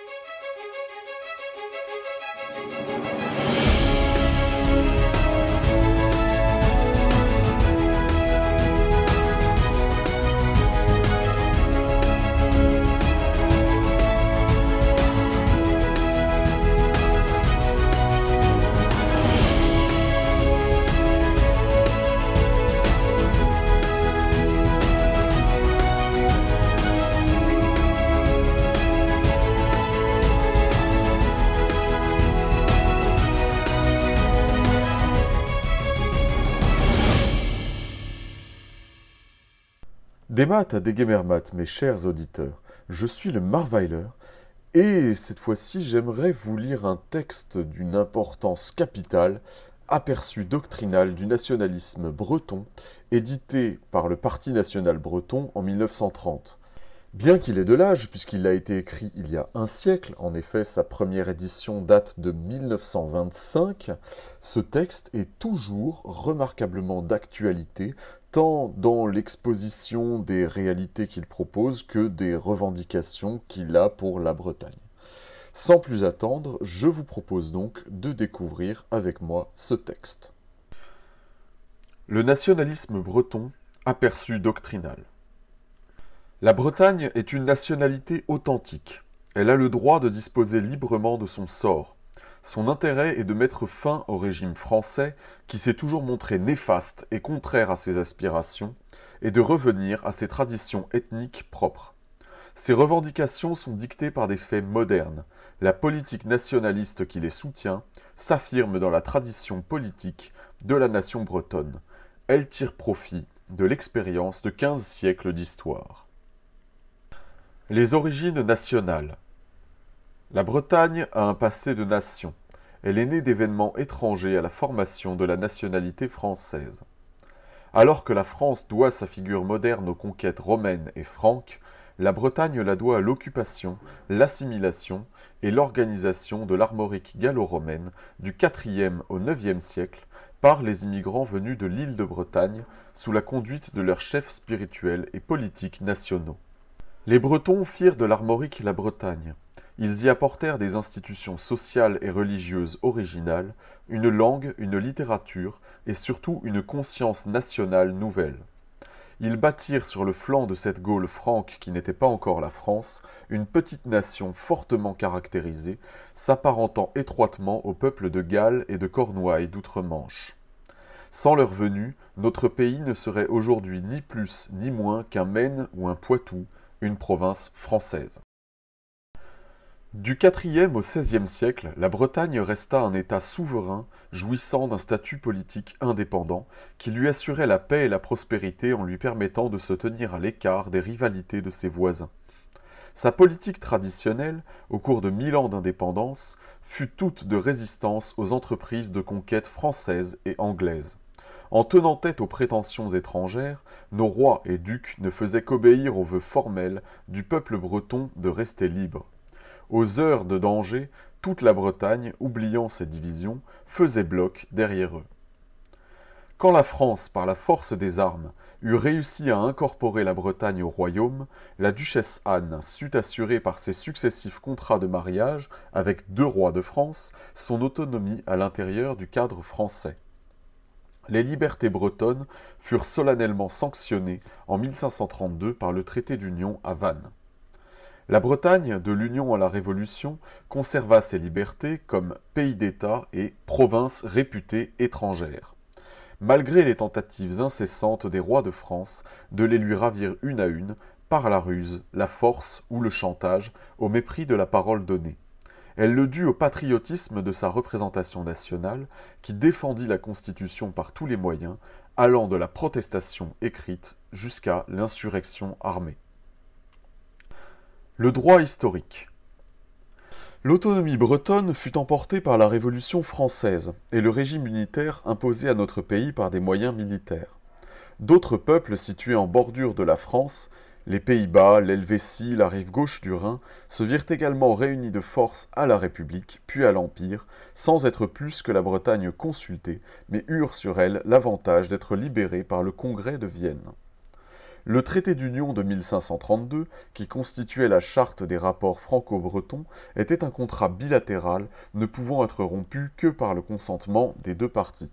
Thank you. à mes chers auditeurs, je suis le Marweiler, et cette fois-ci j'aimerais vous lire un texte d'une importance capitale, aperçu doctrinal du nationalisme breton, édité par le Parti national breton en 1930. Bien qu'il ait de l'âge, puisqu'il a été écrit il y a un siècle, en effet sa première édition date de 1925, ce texte est toujours remarquablement d'actualité, tant dans l'exposition des réalités qu'il propose que des revendications qu'il a pour la Bretagne. Sans plus attendre, je vous propose donc de découvrir avec moi ce texte. Le nationalisme breton aperçu doctrinal. La Bretagne est une nationalité authentique. Elle a le droit de disposer librement de son sort, son intérêt est de mettre fin au régime français qui s'est toujours montré néfaste et contraire à ses aspirations, et de revenir à ses traditions ethniques propres. Ses revendications sont dictées par des faits modernes. La politique nationaliste qui les soutient s'affirme dans la tradition politique de la nation bretonne. Elle tire profit de l'expérience de 15 siècles d'histoire. Les origines nationales. La Bretagne a un passé de nation. Elle est née d'événements étrangers à la formation de la nationalité française. Alors que la France doit sa figure moderne aux conquêtes romaines et franques, la Bretagne la doit à l'occupation, l'assimilation et l'organisation de l'armorique gallo-romaine du IVe au IXe siècle par les immigrants venus de l'île de Bretagne sous la conduite de leurs chefs spirituels et politiques nationaux. Les Bretons firent de l'armorique la Bretagne. Ils y apportèrent des institutions sociales et religieuses originales, une langue, une littérature et surtout une conscience nationale nouvelle. Ils bâtirent sur le flanc de cette Gaule franque qui n'était pas encore la France, une petite nation fortement caractérisée, s'apparentant étroitement aux peuples de Galles et de Cornouailles d'outre-Manche. Sans leur venue, notre pays ne serait aujourd'hui ni plus ni moins qu'un Maine ou un Poitou, une province française. Du IVe au XVIe siècle, la Bretagne resta un État souverain, jouissant d'un statut politique indépendant, qui lui assurait la paix et la prospérité en lui permettant de se tenir à l'écart des rivalités de ses voisins. Sa politique traditionnelle, au cours de mille ans d'indépendance, fut toute de résistance aux entreprises de conquête françaises et anglaises. En tenant tête aux prétentions étrangères, nos rois et ducs ne faisaient qu'obéir aux vœu formels du peuple breton de rester libre. Aux heures de danger, toute la Bretagne, oubliant ses divisions, faisait bloc derrière eux. Quand la France, par la force des armes, eut réussi à incorporer la Bretagne au royaume, la duchesse Anne sut assurer par ses successifs contrats de mariage avec deux rois de France son autonomie à l'intérieur du cadre français. Les libertés bretonnes furent solennellement sanctionnées en 1532 par le traité d'union à Vannes. La Bretagne, de l'Union à la Révolution, conserva ses libertés comme pays d'État et province réputée étrangère. Malgré les tentatives incessantes des rois de France de les lui ravir une à une, par la ruse, la force ou le chantage, au mépris de la parole donnée. Elle le dut au patriotisme de sa représentation nationale, qui défendit la Constitution par tous les moyens, allant de la protestation écrite jusqu'à l'insurrection armée. Le droit historique. L'autonomie bretonne fut emportée par la Révolution française et le régime unitaire imposé à notre pays par des moyens militaires. D'autres peuples situés en bordure de la France, les Pays-Bas, l'Helvétie, la rive gauche du Rhin, se virent également réunis de force à la République, puis à l'Empire, sans être plus que la Bretagne consultée, mais eurent sur elle l'avantage d'être libérés par le Congrès de Vienne. Le traité d'union de 1532, qui constituait la charte des rapports franco-bretons, était un contrat bilatéral ne pouvant être rompu que par le consentement des deux parties.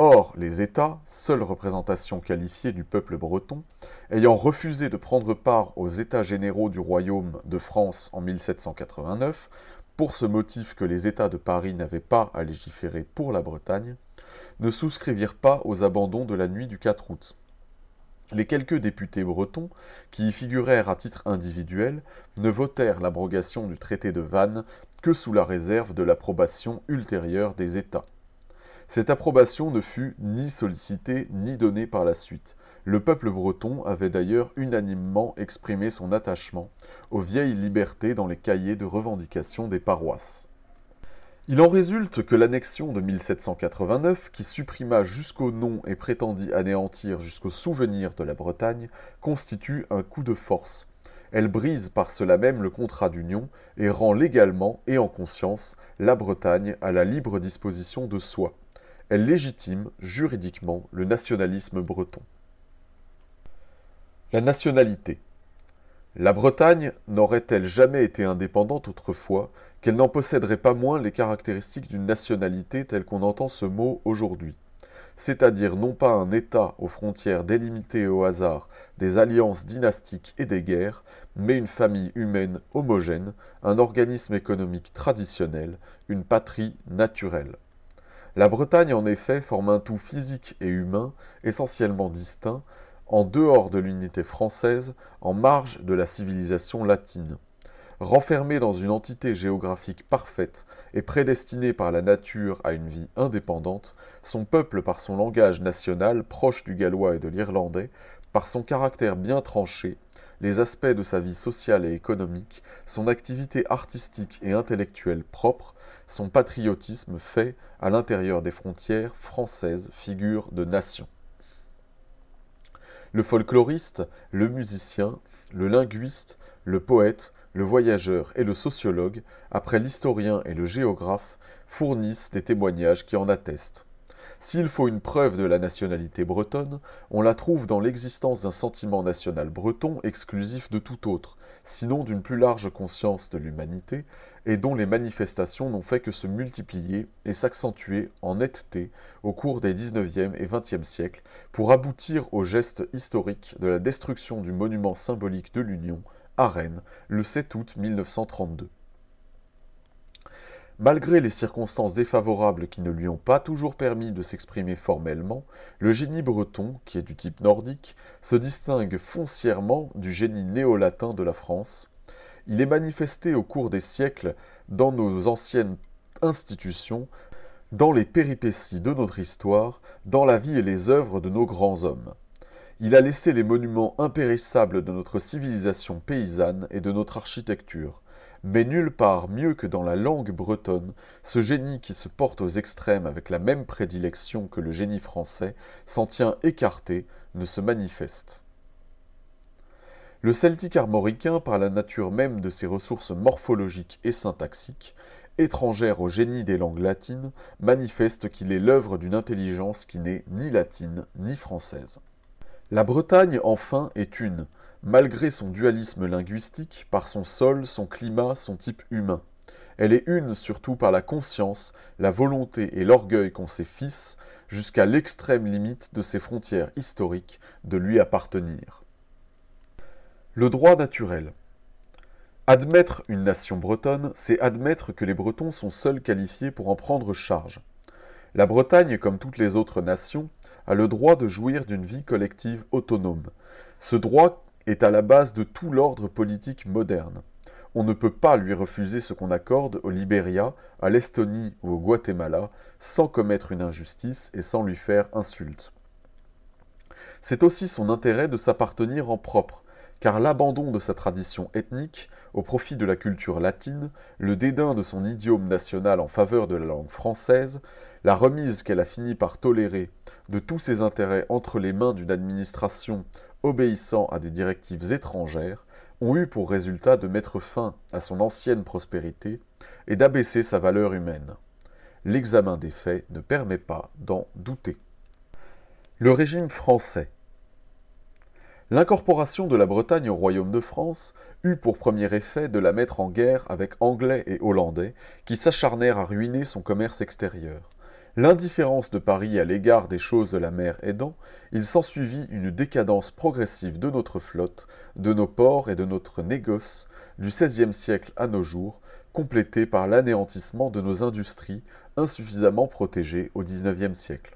Or, les États, seule représentation qualifiée du peuple breton, ayant refusé de prendre part aux États généraux du royaume de France en 1789, pour ce motif que les États de Paris n'avaient pas à légiférer pour la Bretagne, ne souscrivirent pas aux abandons de la nuit du 4 août. Les quelques députés bretons qui y figurèrent à titre individuel ne votèrent l'abrogation du traité de Vannes que sous la réserve de l'approbation ultérieure des États. Cette approbation ne fut ni sollicitée ni donnée par la suite. Le peuple breton avait d'ailleurs unanimement exprimé son attachement aux vieilles libertés dans les cahiers de revendication des paroisses. Il en résulte que l'annexion de 1789, qui supprima jusqu'au nom et prétendit anéantir jusqu'au souvenir de la Bretagne, constitue un coup de force. Elle brise par cela même le contrat d'union et rend légalement et en conscience la Bretagne à la libre disposition de soi. Elle légitime juridiquement le nationalisme breton. La nationalité. La Bretagne n'aurait-elle jamais été indépendante autrefois qu'elle n'en posséderait pas moins les caractéristiques d'une nationalité telle qu'on entend ce mot aujourd'hui c'est-à-dire non pas un État aux frontières délimitées au hasard, des alliances dynastiques et des guerres, mais une famille humaine homogène, un organisme économique traditionnel, une patrie naturelle. La Bretagne, en effet, forme un tout physique et humain, essentiellement distinct, en dehors de l'unité française, en marge de la civilisation latine renfermé dans une entité géographique parfaite et prédestiné par la nature à une vie indépendante, son peuple par son langage national proche du gallois et de l'irlandais, par son caractère bien tranché, les aspects de sa vie sociale et économique, son activité artistique et intellectuelle propre, son patriotisme fait, à l'intérieur des frontières françaises, figure de nation. Le folkloriste, le musicien, le linguiste, le poète le voyageur et le sociologue, après l'historien et le géographe, fournissent des témoignages qui en attestent. S'il faut une preuve de la nationalité bretonne, on la trouve dans l'existence d'un sentiment national breton exclusif de tout autre, sinon d'une plus large conscience de l'humanité, et dont les manifestations n'ont fait que se multiplier et s'accentuer en netteté au cours des 19e et 20e siècles, pour aboutir au geste historique de la destruction du monument symbolique de l'Union à Rennes le 7 août 1932. Malgré les circonstances défavorables qui ne lui ont pas toujours permis de s'exprimer formellement, le génie breton, qui est du type nordique, se distingue foncièrement du génie néo-latin de la France. Il est manifesté au cours des siècles dans nos anciennes institutions, dans les péripéties de notre histoire, dans la vie et les œuvres de nos grands hommes. Il a laissé les monuments impérissables de notre civilisation paysanne et de notre architecture. Mais nulle part mieux que dans la langue bretonne, ce génie qui se porte aux extrêmes avec la même prédilection que le génie français, s'en tient écarté, ne se manifeste. Le celtique armoricain, par la nature même de ses ressources morphologiques et syntaxiques, étrangère au génie des langues latines, manifeste qu'il est l'œuvre d'une intelligence qui n'est ni latine ni française. La Bretagne, enfin, est une, malgré son dualisme linguistique, par son sol, son climat, son type humain. Elle est une surtout par la conscience, la volonté et l'orgueil qu'ont ses fils, jusqu'à l'extrême limite de ses frontières historiques, de lui appartenir. Le droit naturel. Admettre une nation bretonne, c'est admettre que les Bretons sont seuls qualifiés pour en prendre charge. La Bretagne, comme toutes les autres nations, a le droit de jouir d'une vie collective autonome. Ce droit est à la base de tout l'ordre politique moderne. On ne peut pas lui refuser ce qu'on accorde au Libéria, à l'Estonie ou au Guatemala sans commettre une injustice et sans lui faire insulte. C'est aussi son intérêt de s'appartenir en propre, car l'abandon de sa tradition ethnique au profit de la culture latine, le dédain de son idiome national en faveur de la langue française, la remise qu'elle a fini par tolérer de tous ses intérêts entre les mains d'une administration obéissant à des directives étrangères, ont eu pour résultat de mettre fin à son ancienne prospérité et d'abaisser sa valeur humaine. L'examen des faits ne permet pas d'en douter. Le régime français L'incorporation de la Bretagne au royaume de France eut pour premier effet de la mettre en guerre avec Anglais et Hollandais, qui s'acharnèrent à ruiner son commerce extérieur. L'indifférence de Paris à l'égard des choses de la mer aidant, il s'ensuivit une décadence progressive de notre flotte, de nos ports et de notre négoce, du XVIe siècle à nos jours, complétée par l'anéantissement de nos industries, insuffisamment protégées au XIXe siècle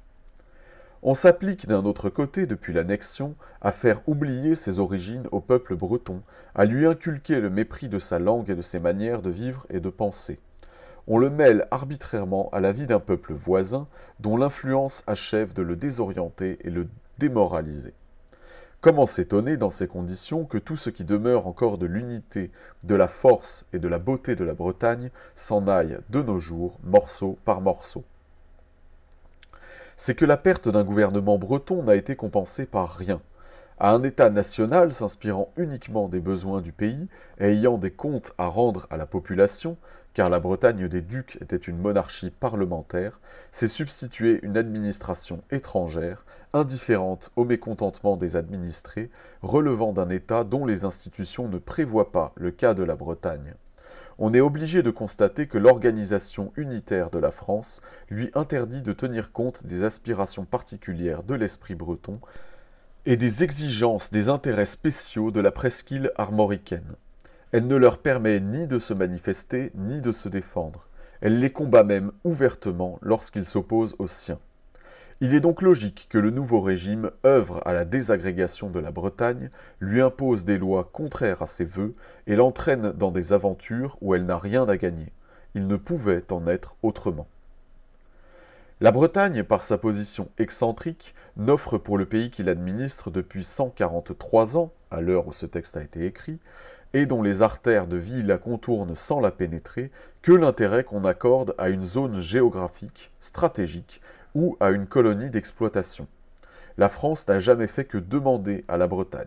on s'applique d'un autre côté depuis l'annexion à faire oublier ses origines au peuple breton, à lui inculquer le mépris de sa langue et de ses manières de vivre et de penser. On le mêle arbitrairement à la vie d'un peuple voisin dont l'influence achève de le désorienter et le démoraliser. Comment s'étonner dans ces conditions que tout ce qui demeure encore de l'unité, de la force et de la beauté de la Bretagne s'en aille de nos jours morceau par morceau c'est que la perte d'un gouvernement breton n'a été compensée par rien. À un État national s'inspirant uniquement des besoins du pays ayant des comptes à rendre à la population, car la Bretagne des ducs était une monarchie parlementaire, s'est substituée une administration étrangère, indifférente au mécontentement des administrés, relevant d'un État dont les institutions ne prévoient pas le cas de la Bretagne on est obligé de constater que l'organisation unitaire de la France lui interdit de tenir compte des aspirations particulières de l'esprit breton et des exigences des intérêts spéciaux de la presqu'île armoricaine. Elle ne leur permet ni de se manifester ni de se défendre. Elle les combat même ouvertement lorsqu'ils s'opposent aux siens. Il est donc logique que le nouveau régime œuvre à la désagrégation de la Bretagne, lui impose des lois contraires à ses vœux et l'entraîne dans des aventures où elle n'a rien à gagner. Il ne pouvait en être autrement. La Bretagne, par sa position excentrique, n'offre pour le pays qu'il administre depuis 143 ans, à l'heure où ce texte a été écrit, et dont les artères de vie la contournent sans la pénétrer, que l'intérêt qu'on accorde à une zone géographique, stratégique, ou à une colonie d'exploitation. La France n'a jamais fait que demander à la Bretagne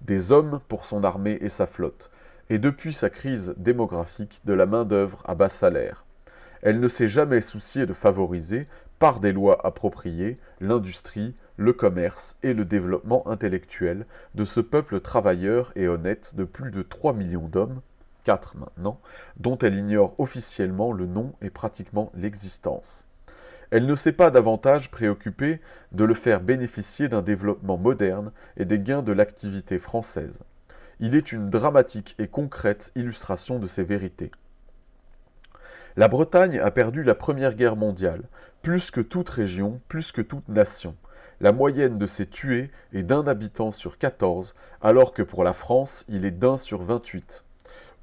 des hommes pour son armée et sa flotte, et depuis sa crise démographique de la main-d'œuvre à bas salaire. Elle ne s'est jamais souciée de favoriser, par des lois appropriées, l'industrie, le commerce et le développement intellectuel de ce peuple travailleur et honnête de plus de 3 millions d'hommes, 4 maintenant, dont elle ignore officiellement le nom et pratiquement l'existence. Elle ne s'est pas davantage préoccupée de le faire bénéficier d'un développement moderne et des gains de l'activité française. Il est une dramatique et concrète illustration de ces vérités. La Bretagne a perdu la Première Guerre mondiale, plus que toute région, plus que toute nation. La moyenne de ses tués est d'un habitant sur 14, alors que pour la France, il est d'un sur 28.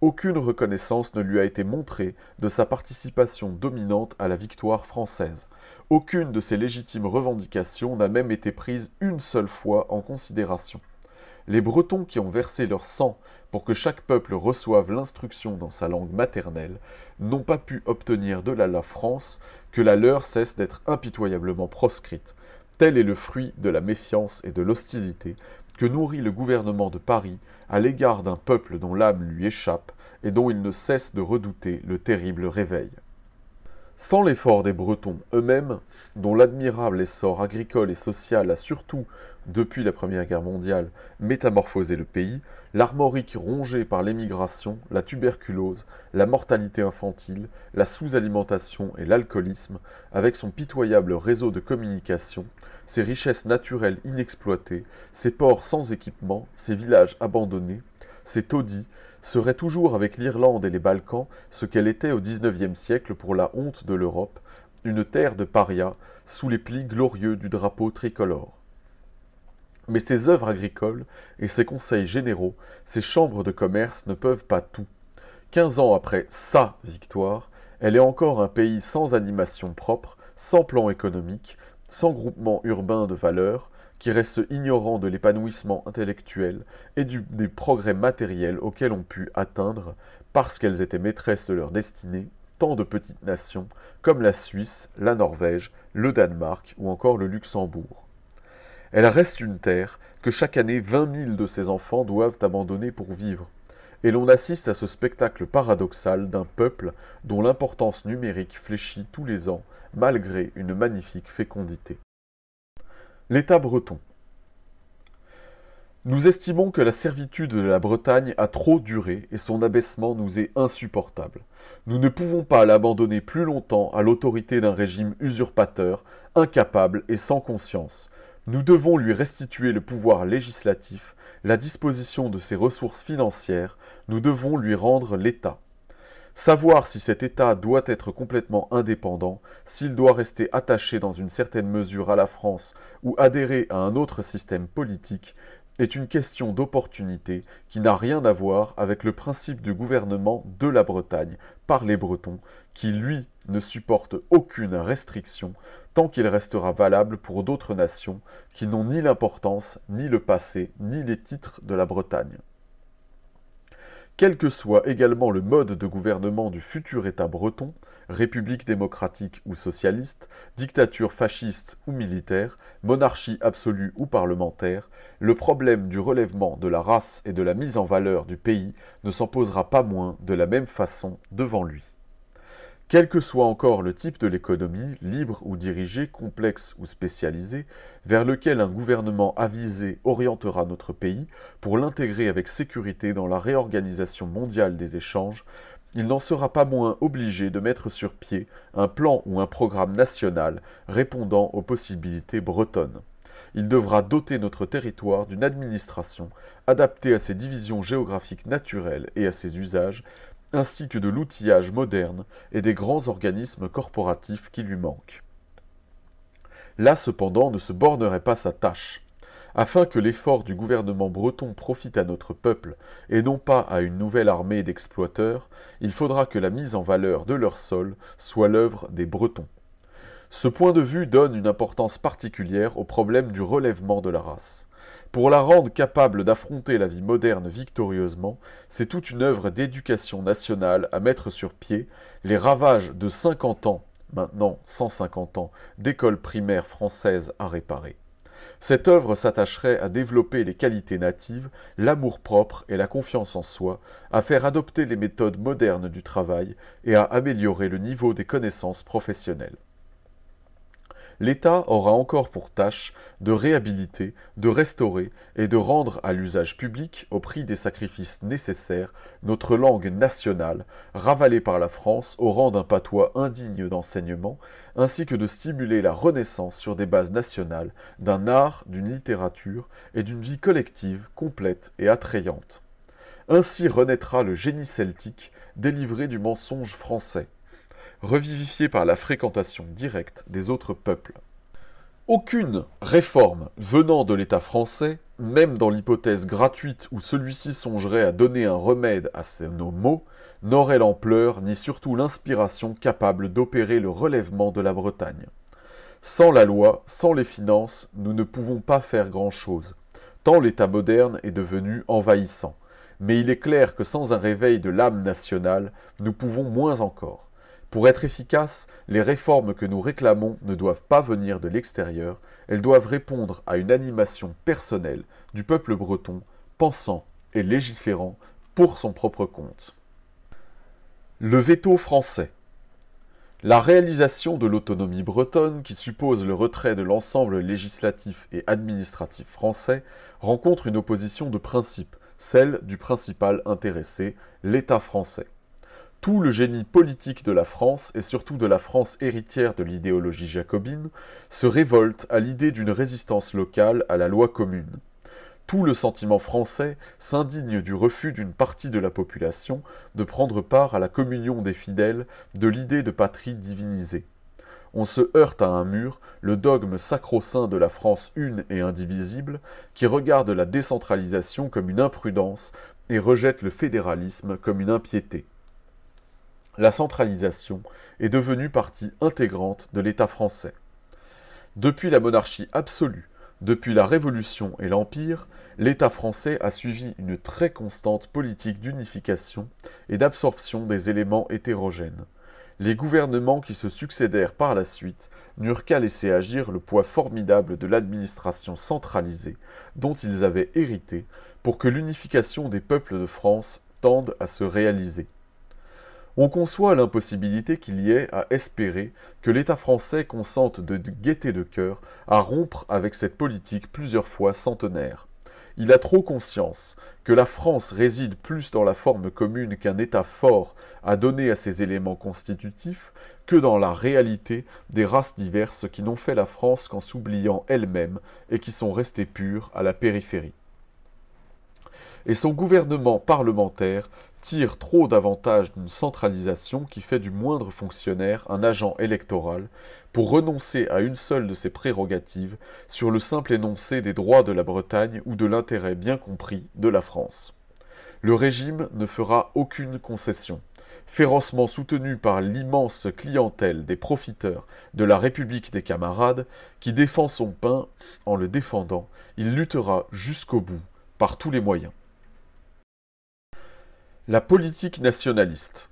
Aucune reconnaissance ne lui a été montrée de sa participation dominante à la victoire française. Aucune de ces légitimes revendications n'a même été prise une seule fois en considération. Les Bretons qui ont versé leur sang pour que chaque peuple reçoive l'instruction dans sa langue maternelle n'ont pas pu obtenir de la, la France que la leur cesse d'être impitoyablement proscrite. Tel est le fruit de la méfiance et de l'hostilité que nourrit le gouvernement de Paris à l'égard d'un peuple dont l'âme lui échappe et dont il ne cesse de redouter le terrible réveil. Sans l'effort des Bretons eux-mêmes, dont l'admirable essor agricole et social a surtout, depuis la Première Guerre mondiale, métamorphosé le pays, l'armorique rongée par l'émigration, la tuberculose, la mortalité infantile, la sous-alimentation et l'alcoolisme, avec son pitoyable réseau de communication, ses richesses naturelles inexploitées, ses ports sans équipement, ses villages abandonnés, ses taudis, serait toujours avec l'Irlande et les Balkans ce qu'elle était au XIXe siècle pour la honte de l'Europe, une terre de paria sous les plis glorieux du drapeau tricolore. Mais ses œuvres agricoles et ses conseils généraux, ses chambres de commerce ne peuvent pas tout. Quinze ans après sa victoire, elle est encore un pays sans animation propre, sans plan économique, sans groupement urbain de valeur qui restent ignorants de l'épanouissement intellectuel et des progrès matériels auxquels ont pu atteindre, parce qu'elles étaient maîtresses de leur destinée, tant de petites nations comme la Suisse, la Norvège, le Danemark ou encore le Luxembourg. Elle reste une terre que chaque année vingt mille de ses enfants doivent abandonner pour vivre, et l'on assiste à ce spectacle paradoxal d'un peuple dont l'importance numérique fléchit tous les ans malgré une magnifique fécondité. L'État breton. Nous estimons que la servitude de la Bretagne a trop duré et son abaissement nous est insupportable. Nous ne pouvons pas l'abandonner plus longtemps à l'autorité d'un régime usurpateur, incapable et sans conscience. Nous devons lui restituer le pouvoir législatif, la disposition de ses ressources financières, nous devons lui rendre l'État. Savoir si cet État doit être complètement indépendant, s'il doit rester attaché dans une certaine mesure à la France ou adhérer à un autre système politique, est une question d'opportunité qui n'a rien à voir avec le principe du gouvernement de la Bretagne par les Bretons, qui lui ne supporte aucune restriction tant qu'il restera valable pour d'autres nations qui n'ont ni l'importance, ni le passé, ni les titres de la Bretagne. Quel que soit également le mode de gouvernement du futur État breton, république démocratique ou socialiste, dictature fasciste ou militaire, monarchie absolue ou parlementaire, le problème du relèvement de la race et de la mise en valeur du pays ne s'en posera pas moins de la même façon devant lui. Quel que soit encore le type de l'économie, libre ou dirigée, complexe ou spécialisée, vers lequel un gouvernement avisé orientera notre pays pour l'intégrer avec sécurité dans la réorganisation mondiale des échanges, il n'en sera pas moins obligé de mettre sur pied un plan ou un programme national répondant aux possibilités bretonnes. Il devra doter notre territoire d'une administration adaptée à ses divisions géographiques naturelles et à ses usages, ainsi que de l'outillage moderne et des grands organismes corporatifs qui lui manquent. Là cependant ne se bornerait pas sa tâche. Afin que l'effort du gouvernement breton profite à notre peuple et non pas à une nouvelle armée d'exploiteurs, il faudra que la mise en valeur de leur sol soit l'œuvre des Bretons. Ce point de vue donne une importance particulière au problème du relèvement de la race. Pour la rendre capable d'affronter la vie moderne victorieusement, c'est toute une œuvre d'éducation nationale à mettre sur pied les ravages de 50 ans, maintenant 150 ans, d'école primaire française à réparer. Cette œuvre s'attacherait à développer les qualités natives, l'amour-propre et la confiance en soi, à faire adopter les méthodes modernes du travail et à améliorer le niveau des connaissances professionnelles l'État aura encore pour tâche de réhabiliter, de restaurer et de rendre à l'usage public, au prix des sacrifices nécessaires, notre langue nationale, ravalée par la France au rang d'un patois indigne d'enseignement, ainsi que de stimuler la renaissance sur des bases nationales d'un art, d'une littérature et d'une vie collective complète et attrayante. Ainsi renaîtra le génie celtique délivré du mensonge français revivifié par la fréquentation directe des autres peuples. Aucune réforme venant de l'État français, même dans l'hypothèse gratuite où celui-ci songerait à donner un remède à nos maux, n'aurait l'ampleur ni surtout l'inspiration capable d'opérer le relèvement de la Bretagne. Sans la loi, sans les finances, nous ne pouvons pas faire grand-chose, tant l'État moderne est devenu envahissant. Mais il est clair que sans un réveil de l'âme nationale, nous pouvons moins encore. Pour être efficaces, les réformes que nous réclamons ne doivent pas venir de l'extérieur, elles doivent répondre à une animation personnelle du peuple breton, pensant et légiférant pour son propre compte. Le veto français. La réalisation de l'autonomie bretonne, qui suppose le retrait de l'ensemble législatif et administratif français, rencontre une opposition de principe, celle du principal intéressé, l'État français. Tout le génie politique de la France, et surtout de la France héritière de l'idéologie jacobine, se révolte à l'idée d'une résistance locale à la loi commune. Tout le sentiment français s'indigne du refus d'une partie de la population de prendre part à la communion des fidèles de l'idée de patrie divinisée. On se heurte à un mur, le dogme sacro-saint de la France une et indivisible, qui regarde la décentralisation comme une imprudence et rejette le fédéralisme comme une impiété la centralisation est devenue partie intégrante de l'État français. Depuis la monarchie absolue, depuis la Révolution et l'Empire, l'État français a suivi une très constante politique d'unification et d'absorption des éléments hétérogènes. Les gouvernements qui se succédèrent par la suite n'eurent qu'à laisser agir le poids formidable de l'administration centralisée dont ils avaient hérité pour que l'unification des peuples de France tende à se réaliser. On conçoit l'impossibilité qu'il y ait à espérer que l'État français consente de gaieté de cœur à rompre avec cette politique plusieurs fois centenaire. Il a trop conscience que la France réside plus dans la forme commune qu'un État fort a donné à ses éléments constitutifs que dans la réalité des races diverses qui n'ont fait la France qu'en s'oubliant elles-mêmes et qui sont restées pures à la périphérie et son gouvernement parlementaire tire trop d'avantages d'une centralisation qui fait du moindre fonctionnaire un agent électoral pour renoncer à une seule de ses prérogatives sur le simple énoncé des droits de la Bretagne ou de l'intérêt bien compris de la France. Le régime ne fera aucune concession. Férocement soutenu par l'immense clientèle des profiteurs de la République des camarades, qui défend son pain en le défendant, il luttera jusqu'au bout, par tous les moyens. La politique nationaliste.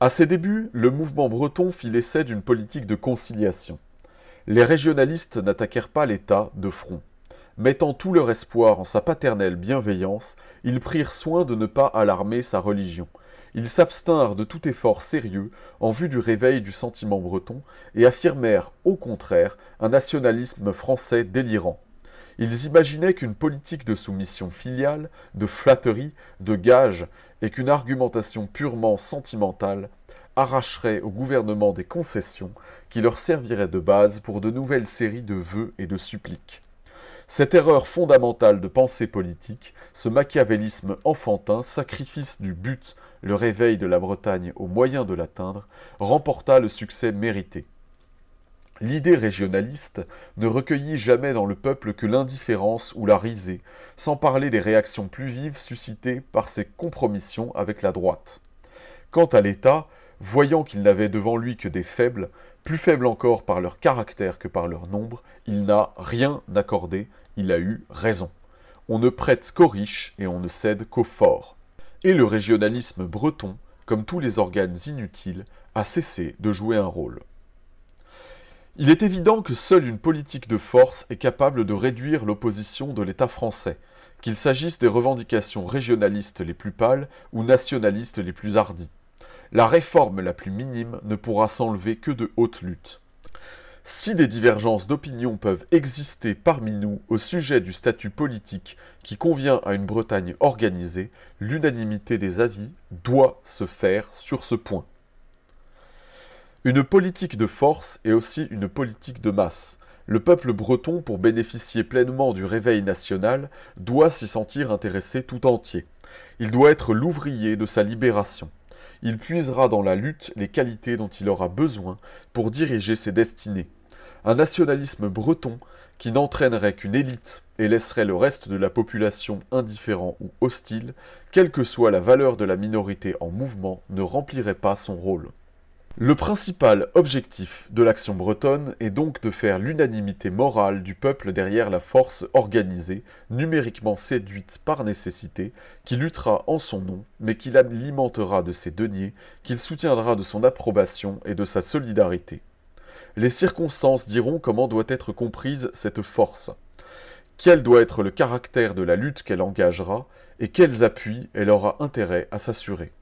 À ses débuts, le mouvement breton fit l'essai d'une politique de conciliation. Les régionalistes n'attaquèrent pas l'État de front. Mettant tout leur espoir en sa paternelle bienveillance, ils prirent soin de ne pas alarmer sa religion. Ils s'abstinrent de tout effort sérieux en vue du réveil du sentiment breton et affirmèrent, au contraire, un nationalisme français délirant. Ils imaginaient qu'une politique de soumission filiale, de flatterie, de gage, et qu'une argumentation purement sentimentale arracherait au gouvernement des concessions qui leur serviraient de base pour de nouvelles séries de vœux et de suppliques. Cette erreur fondamentale de pensée politique, ce machiavélisme enfantin, sacrifice du but, le réveil de la Bretagne au moyen de l'atteindre, remporta le succès mérité. L'idée régionaliste ne recueillit jamais dans le peuple que l'indifférence ou la risée, sans parler des réactions plus vives suscitées par ses compromissions avec la droite. Quant à l'État, voyant qu'il n'avait devant lui que des faibles, plus faibles encore par leur caractère que par leur nombre, il n'a rien accordé, il a eu raison. On ne prête qu'aux riches et on ne cède qu'aux forts. Et le régionalisme breton, comme tous les organes inutiles, a cessé de jouer un rôle. Il est évident que seule une politique de force est capable de réduire l'opposition de l'État français, qu'il s'agisse des revendications régionalistes les plus pâles ou nationalistes les plus hardies. La réforme la plus minime ne pourra s'enlever que de hautes luttes. Si des divergences d'opinion peuvent exister parmi nous au sujet du statut politique qui convient à une Bretagne organisée, l'unanimité des avis doit se faire sur ce point. Une politique de force est aussi une politique de masse. Le peuple breton, pour bénéficier pleinement du réveil national, doit s'y sentir intéressé tout entier. Il doit être l'ouvrier de sa libération. Il puisera dans la lutte les qualités dont il aura besoin pour diriger ses destinées. Un nationalisme breton qui n'entraînerait qu'une élite et laisserait le reste de la population indifférent ou hostile, quelle que soit la valeur de la minorité en mouvement, ne remplirait pas son rôle. Le principal objectif de l'action bretonne est donc de faire l'unanimité morale du peuple derrière la force organisée, numériquement séduite par nécessité, qui luttera en son nom, mais qui l'alimentera de ses deniers, qu'il soutiendra de son approbation et de sa solidarité. Les circonstances diront comment doit être comprise cette force, quel doit être le caractère de la lutte qu'elle engagera, et quels appuis elle aura intérêt à s'assurer.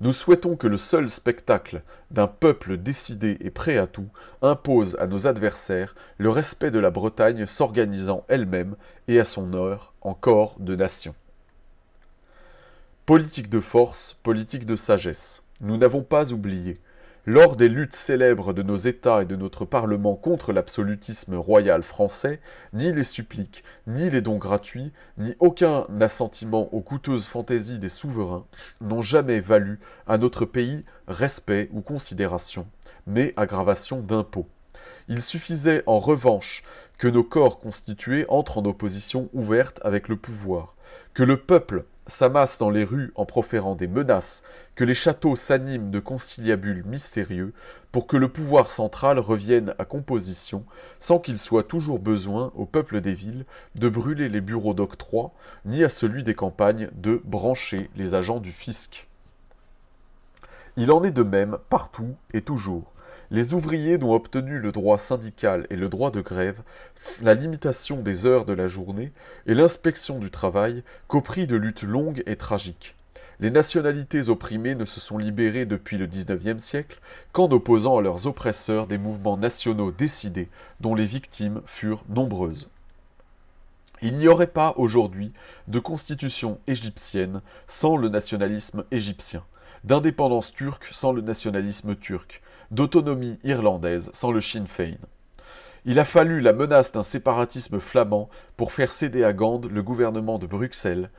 Nous souhaitons que le seul spectacle d'un peuple décidé et prêt à tout impose à nos adversaires le respect de la Bretagne s'organisant elle-même et à son heure encore de nation. Politique de force, politique de sagesse. Nous n'avons pas oublié. Lors des luttes célèbres de nos États et de notre Parlement contre l'absolutisme royal français, ni les suppliques, ni les dons gratuits, ni aucun assentiment aux coûteuses fantaisies des souverains n'ont jamais valu à notre pays respect ou considération, mais aggravation d'impôts. Il suffisait en revanche que nos corps constitués entrent en opposition ouverte avec le pouvoir, que le peuple s'amassent dans les rues en proférant des menaces, que les châteaux s'animent de conciliabules mystérieux, pour que le pouvoir central revienne à composition, sans qu'il soit toujours besoin au peuple des villes de brûler les bureaux d'octroi, ni à celui des campagnes de brancher les agents du fisc. Il en est de même partout et toujours. Les ouvriers n'ont obtenu le droit syndical et le droit de grève, la limitation des heures de la journée et l'inspection du travail qu'au prix de luttes longues et tragiques. Les nationalités opprimées ne se sont libérées depuis le XIXe siècle qu'en opposant à leurs oppresseurs des mouvements nationaux décidés dont les victimes furent nombreuses. Il n'y aurait pas aujourd'hui de constitution égyptienne sans le nationalisme égyptien, d'indépendance turque sans le nationalisme turc, d'autonomie irlandaise sans le Sinn Féin. Il a fallu la menace d'un séparatisme flamand pour faire céder à Gand le gouvernement de Bruxelles,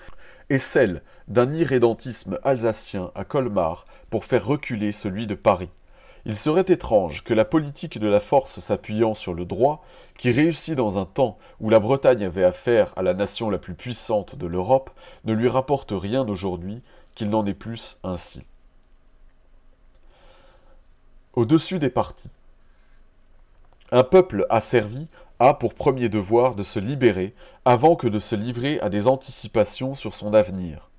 et celle d'un irrédentisme alsacien à Colmar pour faire reculer celui de Paris. Il serait étrange que la politique de la force s'appuyant sur le droit, qui réussit dans un temps où la Bretagne avait affaire à la nation la plus puissante de l'Europe, ne lui rapporte rien aujourd'hui, qu'il n'en est plus ainsi au-dessus des partis. Un peuple asservi a pour premier devoir de se libérer avant que de se livrer à des anticipations sur son avenir.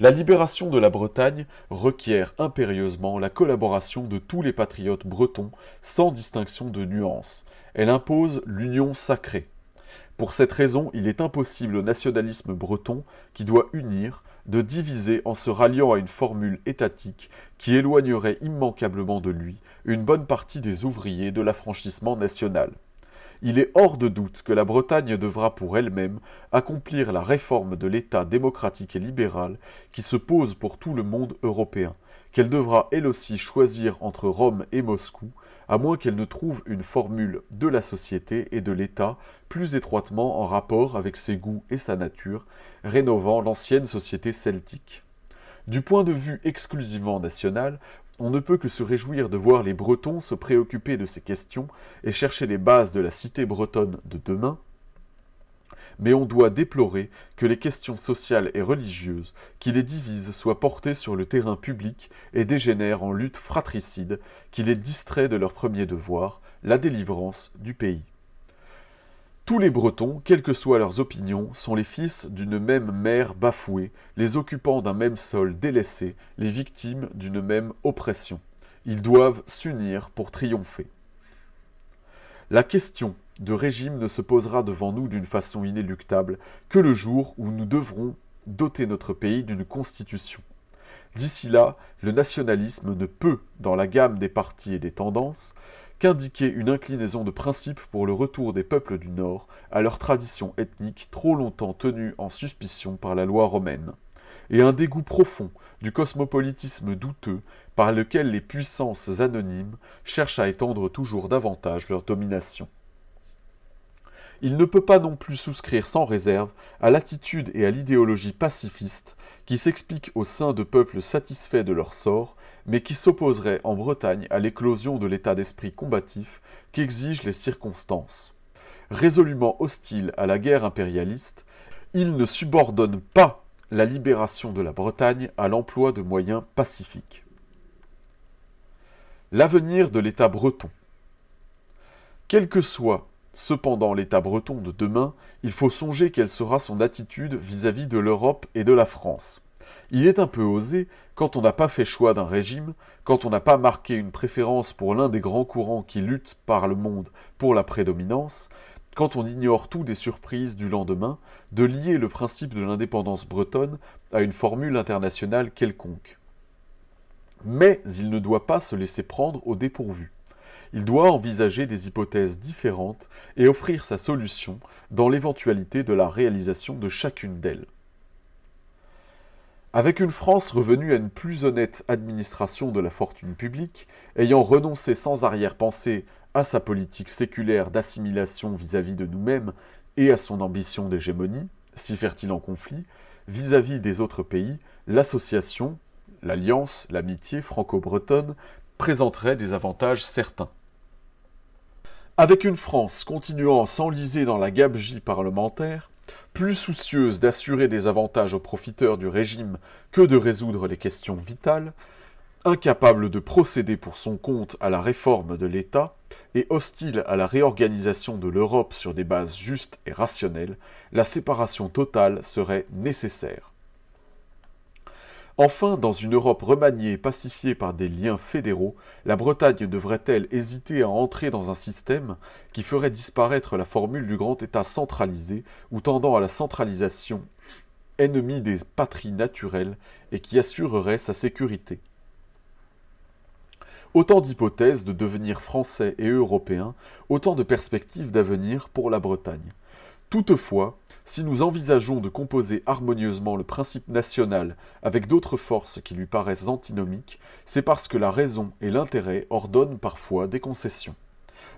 La libération de la Bretagne requiert impérieusement la collaboration de tous les patriotes bretons sans distinction de nuance. Elle impose l'union sacrée. Pour cette raison, il est impossible au nationalisme breton, qui doit unir, de diviser en se ralliant à une formule étatique qui éloignerait immanquablement de lui une bonne partie des ouvriers de l'affranchissement national. Il est hors de doute que la Bretagne devra pour elle-même accomplir la réforme de l'État démocratique et libéral qui se pose pour tout le monde européen, qu'elle devra elle aussi choisir entre Rome et Moscou, à moins qu'elle ne trouve une formule de la société et de l'État plus étroitement en rapport avec ses goûts et sa nature, rénovant l'ancienne société celtique. Du point de vue exclusivement national, on ne peut que se réjouir de voir les Bretons se préoccuper de ces questions et chercher les bases de la cité bretonne de demain, mais on doit déplorer que les questions sociales et religieuses qui les divisent soient portées sur le terrain public et dégénèrent en lutte fratricide qui les distrait de leur premier devoir, la délivrance du pays. Tous les Bretons, quelles que soient leurs opinions, sont les fils d'une même mère bafouée, les occupants d'un même sol délaissé, les victimes d'une même oppression. Ils doivent s'unir pour triompher. La question de régime ne se posera devant nous d'une façon inéluctable que le jour où nous devrons doter notre pays d'une constitution. D'ici là, le nationalisme ne peut, dans la gamme des partis et des tendances, qu'indiquer une inclinaison de principe pour le retour des peuples du Nord à leur tradition ethnique trop longtemps tenue en suspicion par la loi romaine, et un dégoût profond du cosmopolitisme douteux par lequel les puissances anonymes cherchent à étendre toujours davantage leur domination il ne peut pas non plus souscrire sans réserve à l'attitude et à l'idéologie pacifiste qui s'explique au sein de peuples satisfaits de leur sort, mais qui s'opposerait en Bretagne à l'éclosion de l'état d'esprit combatif qu'exigent les circonstances. Résolument hostile à la guerre impérialiste, il ne subordonne pas la libération de la Bretagne à l'emploi de moyens pacifiques. L'avenir de l'État breton. Quel que soit Cependant, l'État breton de demain, il faut songer quelle sera son attitude vis-à-vis de l'Europe et de la France. Il est un peu osé, quand on n'a pas fait choix d'un régime, quand on n'a pas marqué une préférence pour l'un des grands courants qui luttent par le monde pour la prédominance, quand on ignore tout des surprises du lendemain, de lier le principe de l'indépendance bretonne à une formule internationale quelconque. Mais il ne doit pas se laisser prendre au dépourvu. Il doit envisager des hypothèses différentes et offrir sa solution dans l'éventualité de la réalisation de chacune d'elles. Avec une France revenue à une plus honnête administration de la fortune publique, ayant renoncé sans arrière-pensée à sa politique séculaire d'assimilation vis-à-vis de nous-mêmes et à son ambition d'hégémonie, si fertile en conflit, vis-à-vis des autres pays, l'association, l'alliance, l'amitié franco-bretonne présenterait des avantages certains. Avec une France continuant à s'enliser dans la gabegie parlementaire, plus soucieuse d'assurer des avantages aux profiteurs du régime que de résoudre les questions vitales, incapable de procéder pour son compte à la réforme de l'État et hostile à la réorganisation de l'Europe sur des bases justes et rationnelles, la séparation totale serait nécessaire. Enfin, dans une Europe remaniée et pacifiée par des liens fédéraux, la Bretagne devrait-elle hésiter à entrer dans un système qui ferait disparaître la formule du grand État centralisé ou tendant à la centralisation ennemie des patries naturelles et qui assurerait sa sécurité Autant d'hypothèses de devenir français et européen, autant de perspectives d'avenir pour la Bretagne. Toutefois, si nous envisageons de composer harmonieusement le principe national avec d'autres forces qui lui paraissent antinomiques, c'est parce que la raison et l'intérêt ordonnent parfois des concessions.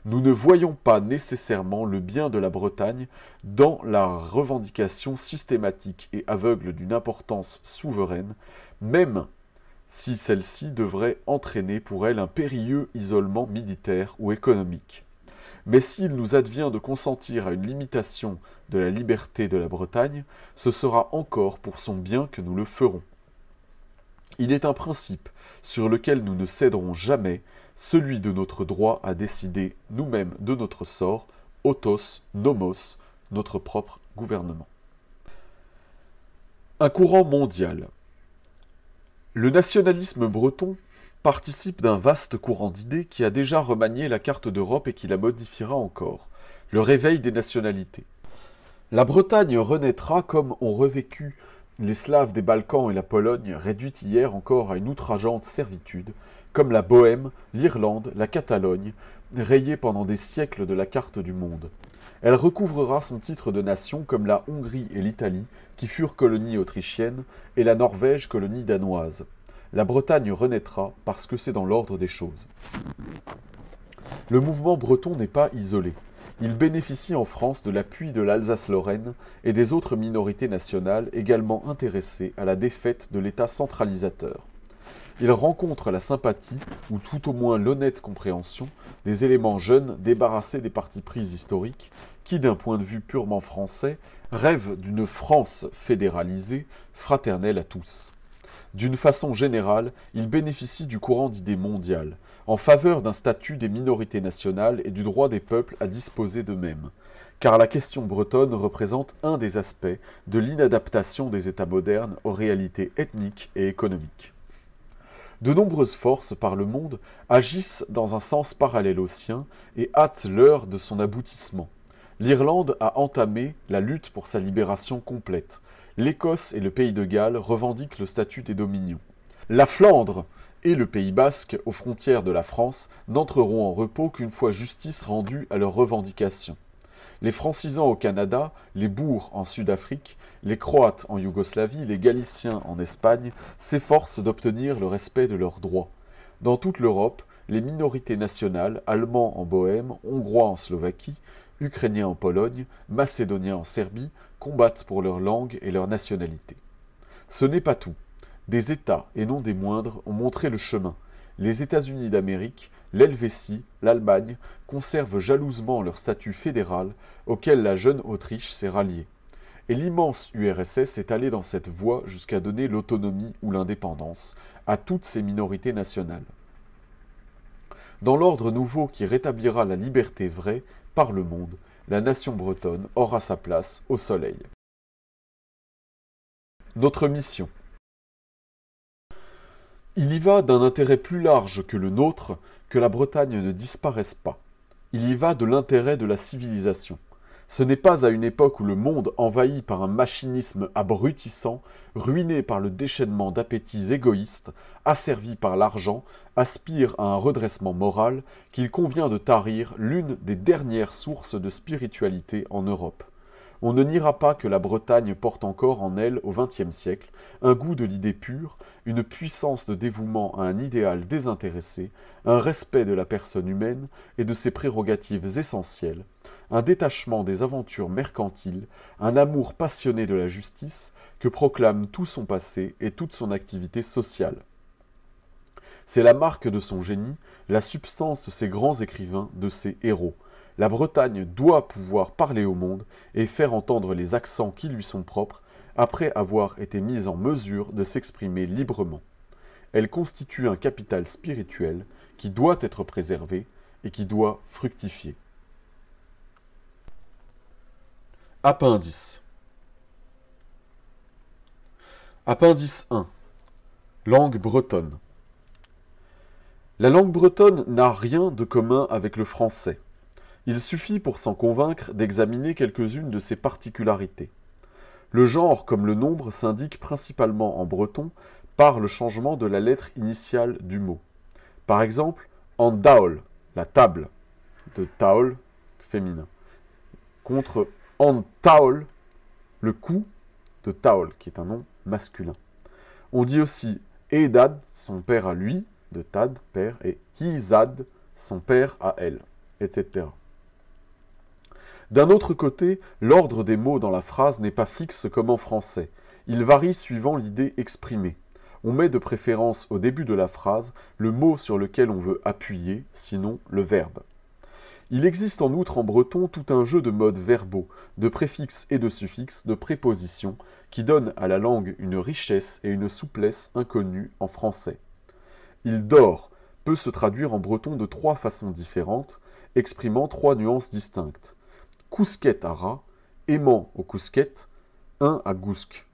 Nous ne voyons pas nécessairement le bien de la Bretagne dans la revendication systématique et aveugle d'une importance souveraine, même si celle-ci devrait entraîner pour elle un périlleux isolement militaire ou économique. Mais s'il nous advient de consentir à une limitation de la liberté de la Bretagne, ce sera encore pour son bien que nous le ferons. Il est un principe sur lequel nous ne céderons jamais, celui de notre droit à décider nous-mêmes de notre sort, autos, nomos, notre propre gouvernement. Un courant mondial. Le nationalisme breton participe d'un vaste courant d'idées qui a déjà remanié la carte d'Europe et qui la modifiera encore, le réveil des nationalités. La Bretagne renaîtra comme ont revécu les Slaves des Balkans et la Pologne, réduites hier encore à une outrageante servitude, comme la Bohème, l'Irlande, la Catalogne, rayées pendant des siècles de la carte du monde. Elle recouvrera son titre de nation comme la Hongrie et l'Italie, qui furent colonies autrichiennes, et la Norvège, colonie danoise la Bretagne renaîtra parce que c'est dans l'ordre des choses. Le mouvement breton n'est pas isolé. Il bénéficie en France de l'appui de l'Alsace-Lorraine et des autres minorités nationales également intéressées à la défaite de l'État centralisateur. Il rencontre la sympathie, ou tout au moins l'honnête compréhension, des éléments jeunes débarrassés des partis prises historiques, qui, d'un point de vue purement français, rêvent d'une France fédéralisée, fraternelle à tous. D'une façon générale, il bénéficie du courant d'idées mondiales, en faveur d'un statut des minorités nationales et du droit des peuples à disposer d'eux-mêmes, car la question bretonne représente un des aspects de l'inadaptation des États modernes aux réalités ethniques et économiques. De nombreuses forces par le monde agissent dans un sens parallèle au sien et hâtent l'heure de son aboutissement. L'Irlande a entamé la lutte pour sa libération complète, l'Écosse et le Pays de Galles revendiquent le statut des dominions. La Flandre et le Pays basque, aux frontières de la France, n'entreront en repos qu'une fois justice rendue à leurs revendications. Les francisans au Canada, les bourgs en Sud-Afrique, les croates en Yougoslavie, les galiciens en Espagne s'efforcent d'obtenir le respect de leurs droits. Dans toute l'Europe, les minorités nationales, allemands en Bohême, hongrois en Slovaquie, Ukrainiens en Pologne, Macédoniens en Serbie, combattent pour leur langue et leur nationalité. Ce n'est pas tout. Des États, et non des moindres, ont montré le chemin. Les États-Unis d'Amérique, l'Helvétie, l'Allemagne conservent jalousement leur statut fédéral auquel la jeune Autriche s'est ralliée. Et l'immense URSS est allée dans cette voie jusqu'à donner l'autonomie ou l'indépendance à toutes ces minorités nationales. Dans l'ordre nouveau qui rétablira la liberté vraie, par le monde, la nation bretonne aura sa place au soleil. Notre mission. Il y va d'un intérêt plus large que le nôtre que la Bretagne ne disparaisse pas. Il y va de l'intérêt de la civilisation. Ce n'est pas à une époque où le monde, envahi par un machinisme abrutissant, ruiné par le déchaînement d'appétits égoïstes, asservi par l'argent, aspire à un redressement moral qu'il convient de tarir l'une des dernières sources de spiritualité en Europe. On ne niera pas que la Bretagne porte encore en elle, au XXe siècle, un goût de l'idée pure, une puissance de dévouement à un idéal désintéressé, un respect de la personne humaine et de ses prérogatives essentielles, un détachement des aventures mercantiles, un amour passionné de la justice que proclame tout son passé et toute son activité sociale. C'est la marque de son génie, la substance de ses grands écrivains, de ses héros. La Bretagne doit pouvoir parler au monde et faire entendre les accents qui lui sont propres après avoir été mise en mesure de s'exprimer librement. Elle constitue un capital spirituel qui doit être préservé et qui doit fructifier. Appendice Appendice 1 Langue bretonne La langue bretonne n'a rien de commun avec le français. Il suffit pour s'en convaincre d'examiner quelques-unes de ses particularités. Le genre comme le nombre s'indique principalement en breton par le changement de la lettre initiale du mot. Par exemple, en daol, la table, de taol, féminin, contre en taol, le cou, de taol, qui est un nom masculin. On dit aussi Edad, son père à lui, de Tad, père, et izad », son père à elle, etc. D'un autre côté, l'ordre des mots dans la phrase n'est pas fixe comme en français. Il varie suivant l'idée exprimée. On met de préférence au début de la phrase le mot sur lequel on veut appuyer, sinon le verbe. Il existe en outre en breton tout un jeu de modes verbaux, de préfixes et de suffixes, de prépositions, qui donnent à la langue une richesse et une souplesse inconnues en français. Il dort peut se traduire en breton de trois façons différentes, exprimant trois nuances distinctes. « Cousquette » à rat, aimant au « cousquettes, un à gousque.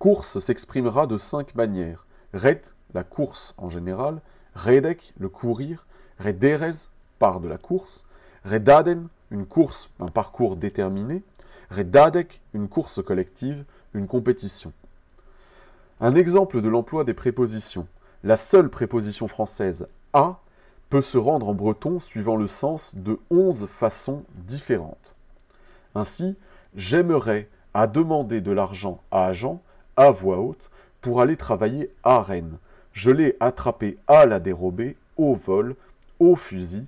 Course s'exprimera de cinq manières. red la course en général, redek, le courir, rederez, part de la course, redaden, une course, un parcours déterminé, redadek, une course collective, une compétition. Un exemple de l'emploi des prépositions. La seule préposition française a peut se rendre en breton suivant le sens de onze façons différentes. Ainsi, j'aimerais à demander de l'argent à agent, à voix haute pour aller travailler à Rennes. Je l'ai attrapé à la dérobée, au vol, au fusil,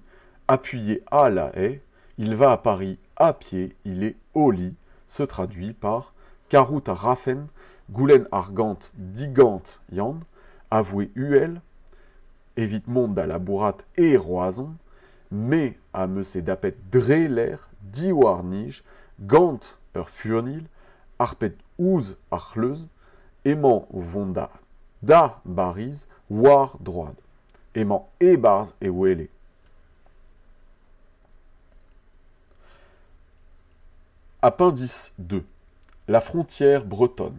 appuyé à la haie. Il va à Paris à pied, il est au lit, se traduit par Carout à Raffen, Goulen Argante, Digante Yann, avoué UL, à la bourrate et roison, mais à meuse d'apet dreler, d'Iwarnige, gant ur furnil, arpet ouz archleuz aimant vonda da bariz war droad, aimant e barz e wele. Appendice 2. La frontière bretonne.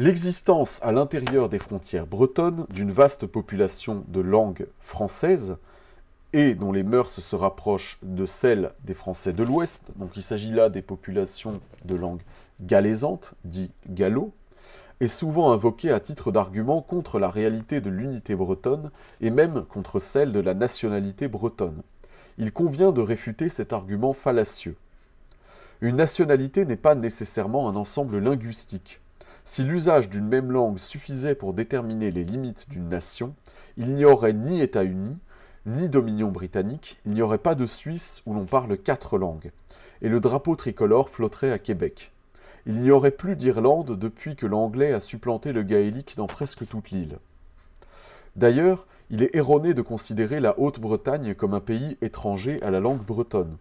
L'existence à l'intérieur des frontières bretonnes d'une vaste population de langue française et dont les mœurs se rapprochent de celles des Français de l'Ouest, donc il s'agit là des populations de langue galaisante, dit gallo, est souvent invoquée à titre d'argument contre la réalité de l'unité bretonne et même contre celle de la nationalité bretonne. Il convient de réfuter cet argument fallacieux. Une nationalité n'est pas nécessairement un ensemble linguistique. Si l'usage d'une même langue suffisait pour déterminer les limites d'une nation, il n'y aurait ni États-Unis, ni dominion britannique, il n'y aurait pas de Suisse où l'on parle quatre langues, et le drapeau tricolore flotterait à Québec. Il n'y aurait plus d'Irlande depuis que l'anglais a supplanté le gaélique dans presque toute l'île. D'ailleurs, il est erroné de considérer la Haute-Bretagne comme un pays étranger à la langue bretonne.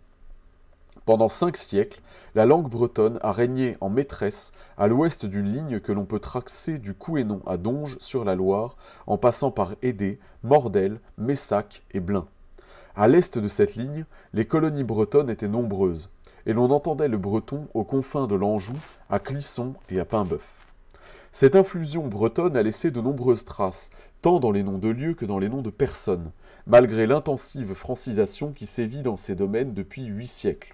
Pendant cinq siècles, la langue bretonne a régné en maîtresse à l'ouest d'une ligne que l'on peut tracer du Couesnon à Donge sur la Loire, en passant par Édé, Mordel, Messac et Blain. À l'est de cette ligne, les colonies bretonnes étaient nombreuses, et l'on entendait le breton aux confins de l'Anjou, à Clisson et à Paimboeuf. Cette infusion bretonne a laissé de nombreuses traces, tant dans les noms de lieux que dans les noms de personnes, malgré l'intensive francisation qui sévit dans ces domaines depuis huit siècles.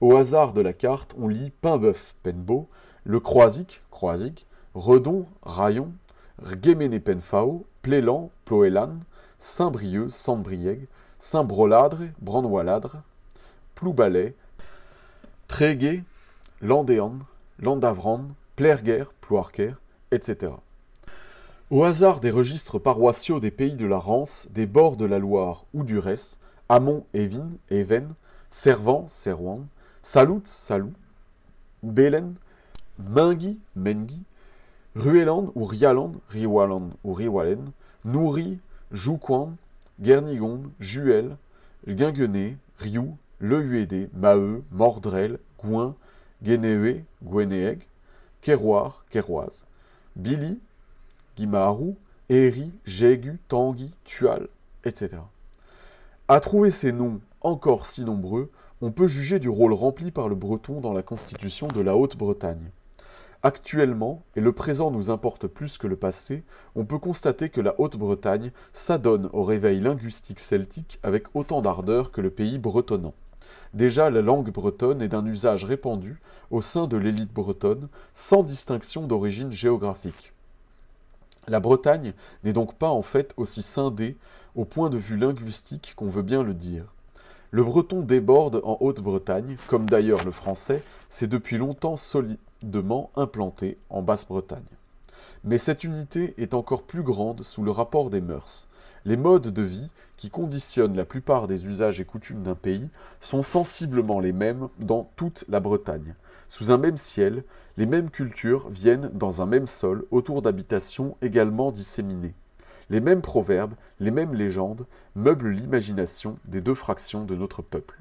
Au hasard de la carte, on lit Paimboeuf, Penbo, Le Croisic, Croisic, Redon, Rayon, Guéméné Penfao, Plélan, Ploélan, Saint-Brieuc, Sambrieg, Saint-Broladre, Branoiladre, Ploubalais, Trégué, Landéan, Landavran, Plerguer, Ploarquer, etc. Au hasard des registres paroissiaux des pays de la Rance, des bords de la Loire ou du reste Amont, évin, Even, Servan, Serwan, Salut, Salou, Belen, Mingi, Mengi, Rueland ou Rialand, Riwaland ou Riwalen, Nouri, Jouquan, Guernigonde, Juel, Guinguené, Riou, Le UED, Maheu, Mordrel, Gouin, Guénéué, Guénéeg, Kéroir, Kéroise, Billy, Guimarou, Eri, Jégu, Tanguy, Tual, etc. A trouver ces noms encore si nombreux, on peut juger du rôle rempli par le breton dans la constitution de la Haute-Bretagne. Actuellement, et le présent nous importe plus que le passé, on peut constater que la Haute-Bretagne s'adonne au réveil linguistique celtique avec autant d'ardeur que le pays bretonnant. Déjà, la langue bretonne est d'un usage répandu au sein de l'élite bretonne, sans distinction d'origine géographique. La Bretagne n'est donc pas en fait aussi scindée au point de vue linguistique qu'on veut bien le dire. Le breton déborde en Haute-Bretagne, comme d'ailleurs le français, s'est depuis longtemps solidement implanté en Basse-Bretagne. Mais cette unité est encore plus grande sous le rapport des mœurs. Les modes de vie, qui conditionnent la plupart des usages et coutumes d'un pays, sont sensiblement les mêmes dans toute la Bretagne. Sous un même ciel, les mêmes cultures viennent dans un même sol autour d'habitations également disséminées. Les mêmes proverbes, les mêmes légendes meublent l'imagination des deux fractions de notre peuple.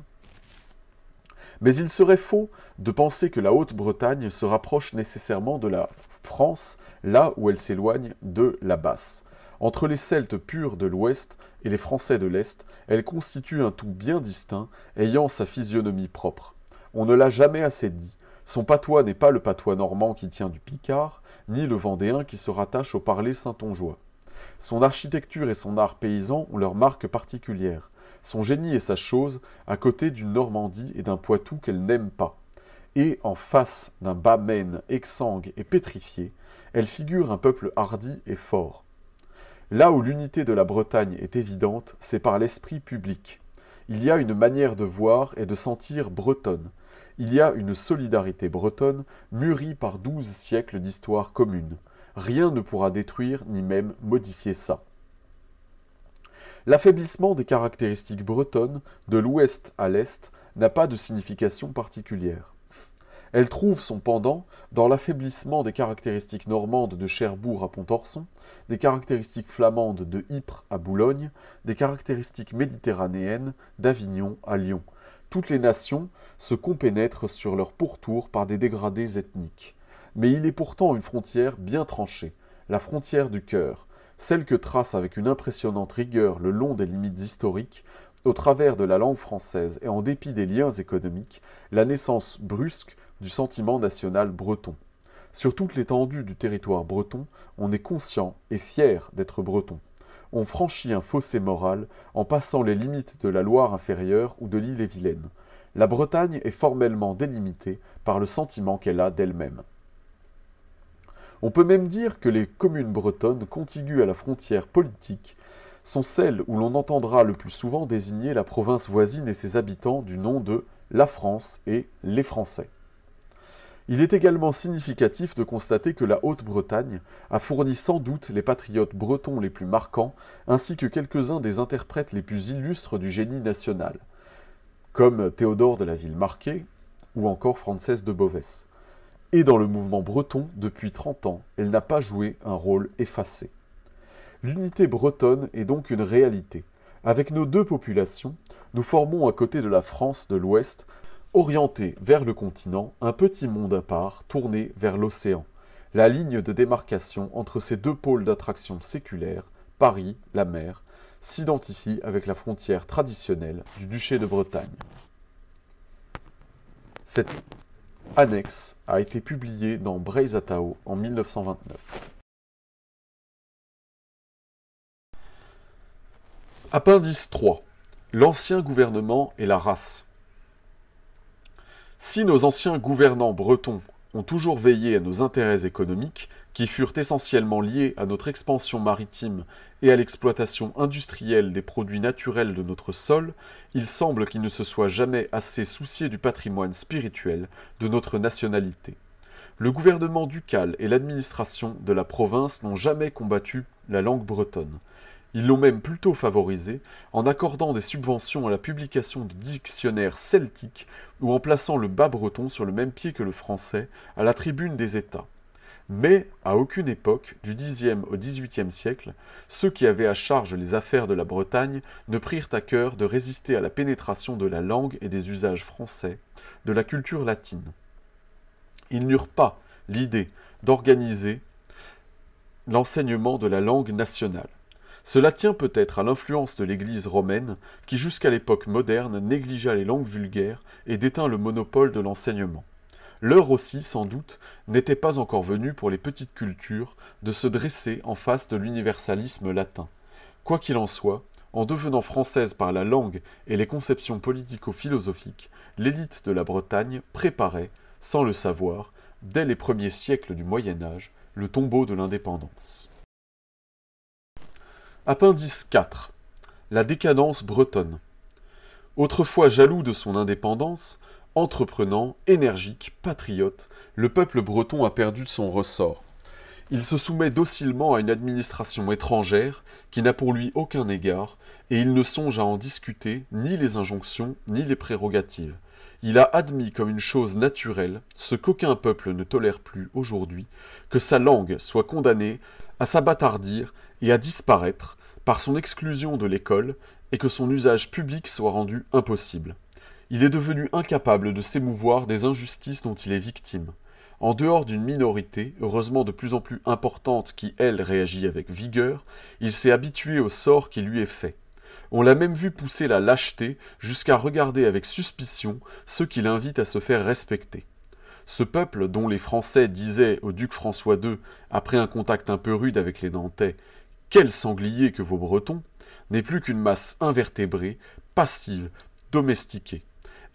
Mais il serait faux de penser que la Haute-Bretagne se rapproche nécessairement de la France là où elle s'éloigne de la Basse. Entre les Celtes purs de l'Ouest et les Français de l'Est, elle constitue un tout bien distinct, ayant sa physionomie propre. On ne l'a jamais assez dit. Son patois n'est pas le patois normand qui tient du Picard, ni le Vendéen qui se rattache au parler saintongeois. Son architecture et son art paysan ont leurs marques particulières. son génie et sa chose à côté d'une Normandie et d'un Poitou qu'elle n'aime pas. Et en face d'un bas Maine exsangue et pétrifié, elle figure un peuple hardi et fort. Là où l'unité de la Bretagne est évidente, c'est par l'esprit public. Il y a une manière de voir et de sentir bretonne. Il y a une solidarité bretonne mûrie par douze siècles d'histoire commune rien ne pourra détruire ni même modifier ça. L'affaiblissement des caractéristiques bretonnes de l'ouest à l'est n'a pas de signification particulière. Elle trouve son pendant dans l'affaiblissement des caractéristiques normandes de Cherbourg à Pontorson, des caractéristiques flamandes de Ypres à Boulogne, des caractéristiques méditerranéennes d'Avignon à Lyon. Toutes les nations se compénètrent sur leur pourtour par des dégradés ethniques mais il est pourtant une frontière bien tranchée, la frontière du cœur, celle que trace avec une impressionnante rigueur le long des limites historiques, au travers de la langue française et en dépit des liens économiques, la naissance brusque du sentiment national breton. Sur toute l'étendue du territoire breton, on est conscient et fier d'être breton. On franchit un fossé moral en passant les limites de la Loire inférieure ou de l'île-et-Vilaine. La Bretagne est formellement délimitée par le sentiment qu'elle a d'elle-même. On peut même dire que les communes bretonnes contiguës à la frontière politique sont celles où l'on entendra le plus souvent désigner la province voisine et ses habitants du nom de la France et les Français. Il est également significatif de constater que la Haute-Bretagne a fourni sans doute les patriotes bretons les plus marquants, ainsi que quelques-uns des interprètes les plus illustres du génie national, comme Théodore de la Ville-Marquée ou encore Frances de Beauvais et dans le mouvement breton depuis 30 ans, elle n'a pas joué un rôle effacé. L'unité bretonne est donc une réalité. Avec nos deux populations, nous formons à côté de la France de l'Ouest, orientée vers le continent, un petit monde à part tourné vers l'océan, la ligne de démarcation entre ces deux pôles d'attraction séculaire, Paris, la mer, s'identifie avec la frontière traditionnelle du duché de Bretagne. Annexe a été publié dans Breizatao en 1929. Appendice 3. L'ancien gouvernement et la race. Si nos anciens gouvernants bretons ont toujours veillé à nos intérêts économiques qui furent essentiellement liés à notre expansion maritime et à l'exploitation industrielle des produits naturels de notre sol, il semble qu'il ne se soit jamais assez soucié du patrimoine spirituel de notre nationalité. Le gouvernement ducal et l'administration de la province n'ont jamais combattu la langue bretonne. Ils l'ont même plutôt favorisée en accordant des subventions à la publication de dictionnaires celtiques ou en plaçant le bas breton sur le même pied que le français à la tribune des États. Mais à aucune époque, du Xe au XVIIIe siècle, ceux qui avaient à charge les affaires de la Bretagne ne prirent à cœur de résister à la pénétration de la langue et des usages français, de la culture latine. Ils n'eurent pas l'idée d'organiser l'enseignement de la langue nationale. Cela tient peut-être à l'influence de l'Église romaine, qui jusqu'à l'époque moderne négligea les langues vulgaires et déteint le monopole de l'enseignement. L'heure aussi, sans doute, n'était pas encore venue pour les petites cultures de se dresser en face de l'universalisme latin. Quoi qu'il en soit, en devenant française par la langue et les conceptions politico-philosophiques, l'élite de la Bretagne préparait, sans le savoir, dès les premiers siècles du Moyen Âge, le tombeau de l'indépendance. Appendice 4. La décadence bretonne. Autrefois jaloux de son indépendance, Entreprenant, énergique, patriote, le peuple breton a perdu son ressort. Il se soumet docilement à une administration étrangère qui n'a pour lui aucun égard, et il ne songe à en discuter ni les injonctions ni les prérogatives. Il a admis comme une chose naturelle ce qu'aucun peuple ne tolère plus aujourd'hui, que sa langue soit condamnée à s'abattardir et à disparaître par son exclusion de l'école, et que son usage public soit rendu impossible. Il est devenu incapable de s'émouvoir des injustices dont il est victime. En dehors d'une minorité, heureusement de plus en plus importante qui, elle, réagit avec vigueur, il s'est habitué au sort qui lui est fait. On l'a même vu pousser la lâcheté jusqu'à regarder avec suspicion ceux qui l'invitent à se faire respecter. Ce peuple, dont les Français disaient au duc François II, après un contact un peu rude avec les Nantais, Quel sanglier que vos Bretons n'est plus qu'une masse invertébrée, passive, domestiquée.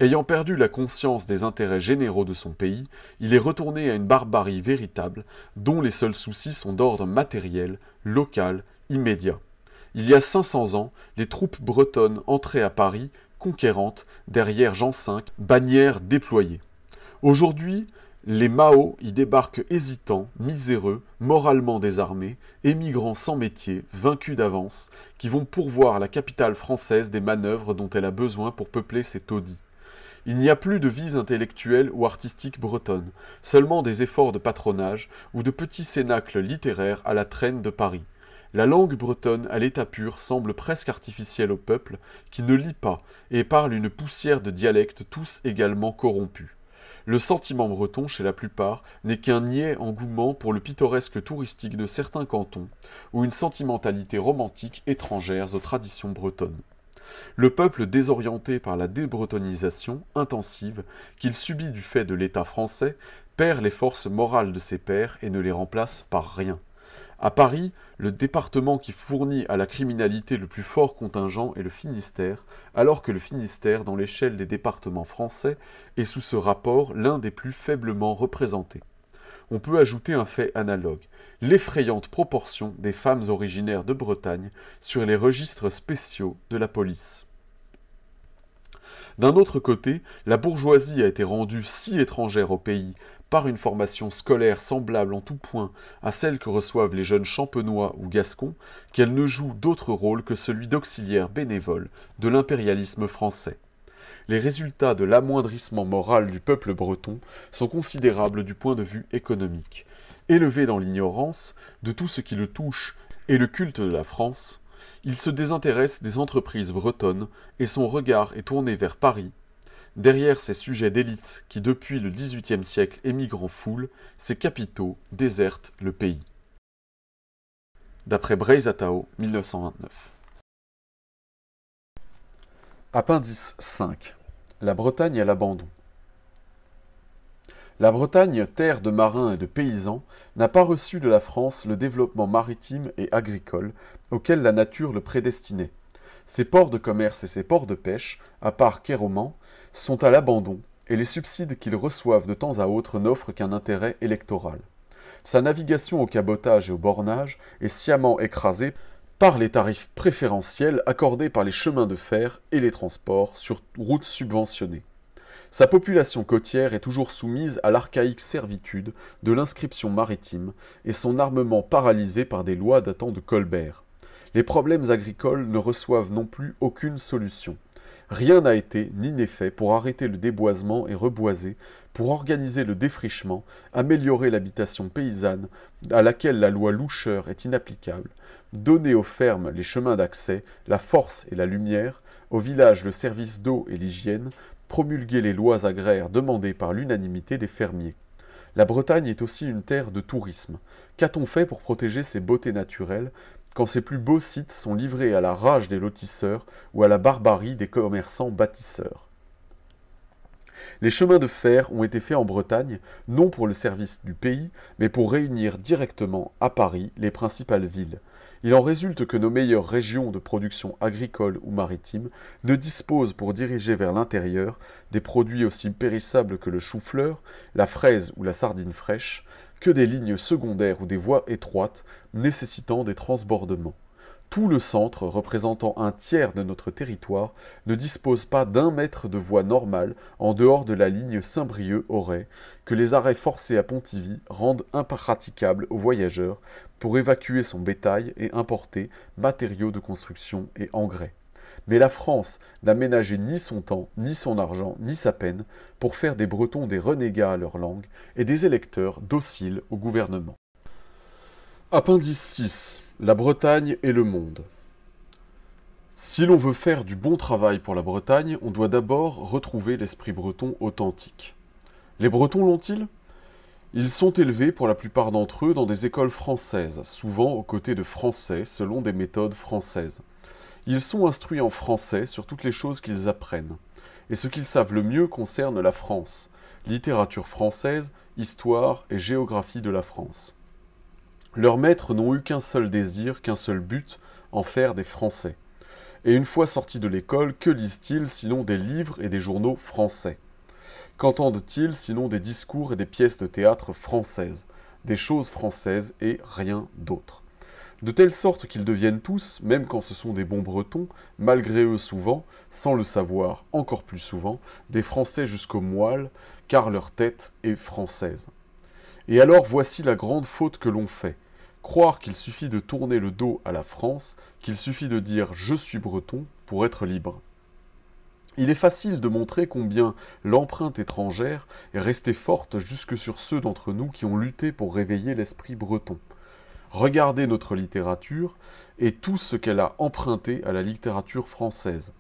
Ayant perdu la conscience des intérêts généraux de son pays, il est retourné à une barbarie véritable dont les seuls soucis sont d'ordre matériel, local, immédiat. Il y a 500 ans, les troupes bretonnes entraient à Paris, conquérantes, derrière Jean V, bannières déployées. Aujourd'hui, les Mao y débarquent hésitants, miséreux, moralement désarmés, émigrants sans métier, vaincus d'avance, qui vont pourvoir la capitale française des manœuvres dont elle a besoin pour peupler ses taudis. Il n'y a plus de vies intellectuelles ou artistiques bretonnes, seulement des efforts de patronage ou de petits cénacles littéraires à la traîne de Paris. La langue bretonne à l'état pur semble presque artificielle au peuple, qui ne lit pas et parle une poussière de dialectes tous également corrompus. Le sentiment breton, chez la plupart, n'est qu'un niais engouement pour le pittoresque touristique de certains cantons, ou une sentimentalité romantique étrangère aux traditions bretonnes. Le peuple désorienté par la débretonisation intensive qu'il subit du fait de l'État français perd les forces morales de ses pairs et ne les remplace par rien. À Paris, le département qui fournit à la criminalité le plus fort contingent est le Finistère, alors que le Finistère, dans l'échelle des départements français, est sous ce rapport l'un des plus faiblement représentés. On peut ajouter un fait analogue l'effrayante proportion des femmes originaires de Bretagne sur les registres spéciaux de la police. D'un autre côté, la bourgeoisie a été rendue si étrangère au pays par une formation scolaire semblable en tout point à celle que reçoivent les jeunes champenois ou gascons qu'elle ne joue d'autre rôle que celui d'auxiliaire bénévole de l'impérialisme français. Les résultats de l'amoindrissement moral du peuple breton sont considérables du point de vue économique, élevé dans l'ignorance de tout ce qui le touche et le culte de la France, il se désintéresse des entreprises bretonnes et son regard est tourné vers Paris, derrière ces sujets d'élite qui depuis le XVIIIe siècle émigrent en foule, ces capitaux désertent le pays. D'après Breizatao, 1929. Appendice 5. La Bretagne à l'abandon. La Bretagne, terre de marins et de paysans, n'a pas reçu de la France le développement maritime et agricole auquel la nature le prédestinait. Ses ports de commerce et ses ports de pêche, à part Kéroman, sont à l'abandon et les subsides qu'ils reçoivent de temps à autre n'offrent qu'un intérêt électoral. Sa navigation au cabotage et au bornage est sciemment écrasée par les tarifs préférentiels accordés par les chemins de fer et les transports sur routes subventionnées. Sa population côtière est toujours soumise à l'archaïque servitude de l'inscription maritime et son armement paralysé par des lois datant de Colbert. Les problèmes agricoles ne reçoivent non plus aucune solution. Rien n'a été ni n'est fait pour arrêter le déboisement et reboiser, pour organiser le défrichement, améliorer l'habitation paysanne, à laquelle la loi loucheur est inapplicable, donner aux fermes les chemins d'accès, la force et la lumière, aux villages le service d'eau et l'hygiène, promulguer les lois agraires demandées par l'unanimité des fermiers. La Bretagne est aussi une terre de tourisme. Qu'a-t-on fait pour protéger ses beautés naturelles quand ses plus beaux sites sont livrés à la rage des lotisseurs ou à la barbarie des commerçants bâtisseurs les chemins de fer ont été faits en Bretagne, non pour le service du pays, mais pour réunir directement à Paris les principales villes. Il en résulte que nos meilleures régions de production agricole ou maritime ne disposent pour diriger vers l'intérieur des produits aussi périssables que le chou-fleur, la fraise ou la sardine fraîche, que des lignes secondaires ou des voies étroites nécessitant des transbordements. Tout le centre, représentant un tiers de notre territoire, ne dispose pas d'un mètre de voie normale en dehors de la ligne Saint-Brieuc-Auray, que les arrêts forcés à Pontivy rendent impraticable aux voyageurs pour évacuer son bétail et importer matériaux de construction et engrais. Mais la France n'a ménagé ni son temps, ni son argent, ni sa peine pour faire des Bretons des renégats à leur langue et des électeurs dociles au gouvernement. Appendice 6. La Bretagne et le monde. Si l'on veut faire du bon travail pour la Bretagne, on doit d'abord retrouver l'esprit breton authentique. Les Bretons l'ont-ils Ils sont élevés pour la plupart d'entre eux dans des écoles françaises, souvent aux côtés de Français selon des méthodes françaises. Ils sont instruits en français sur toutes les choses qu'ils apprennent. Et ce qu'ils savent le mieux concerne la France, littérature française, histoire et géographie de la France. Leurs maîtres n'ont eu qu'un seul désir, qu'un seul but, en faire des Français. Et une fois sortis de l'école, que lisent-ils sinon des livres et des journaux français Qu'entendent-ils sinon des discours et des pièces de théâtre françaises Des choses françaises et rien d'autre. De telle sorte qu'ils deviennent tous, même quand ce sont des bons bretons, malgré eux souvent, sans le savoir encore plus souvent, des Français jusqu'au moelle, car leur tête est française. Et alors voici la grande faute que l'on fait. Croire qu'il suffit de tourner le dos à la France, qu'il suffit de dire je suis breton pour être libre. Il est facile de montrer combien l'empreinte étrangère est restée forte jusque sur ceux d'entre nous qui ont lutté pour réveiller l'esprit breton. Regardez notre littérature et tout ce qu'elle a emprunté à la littérature française.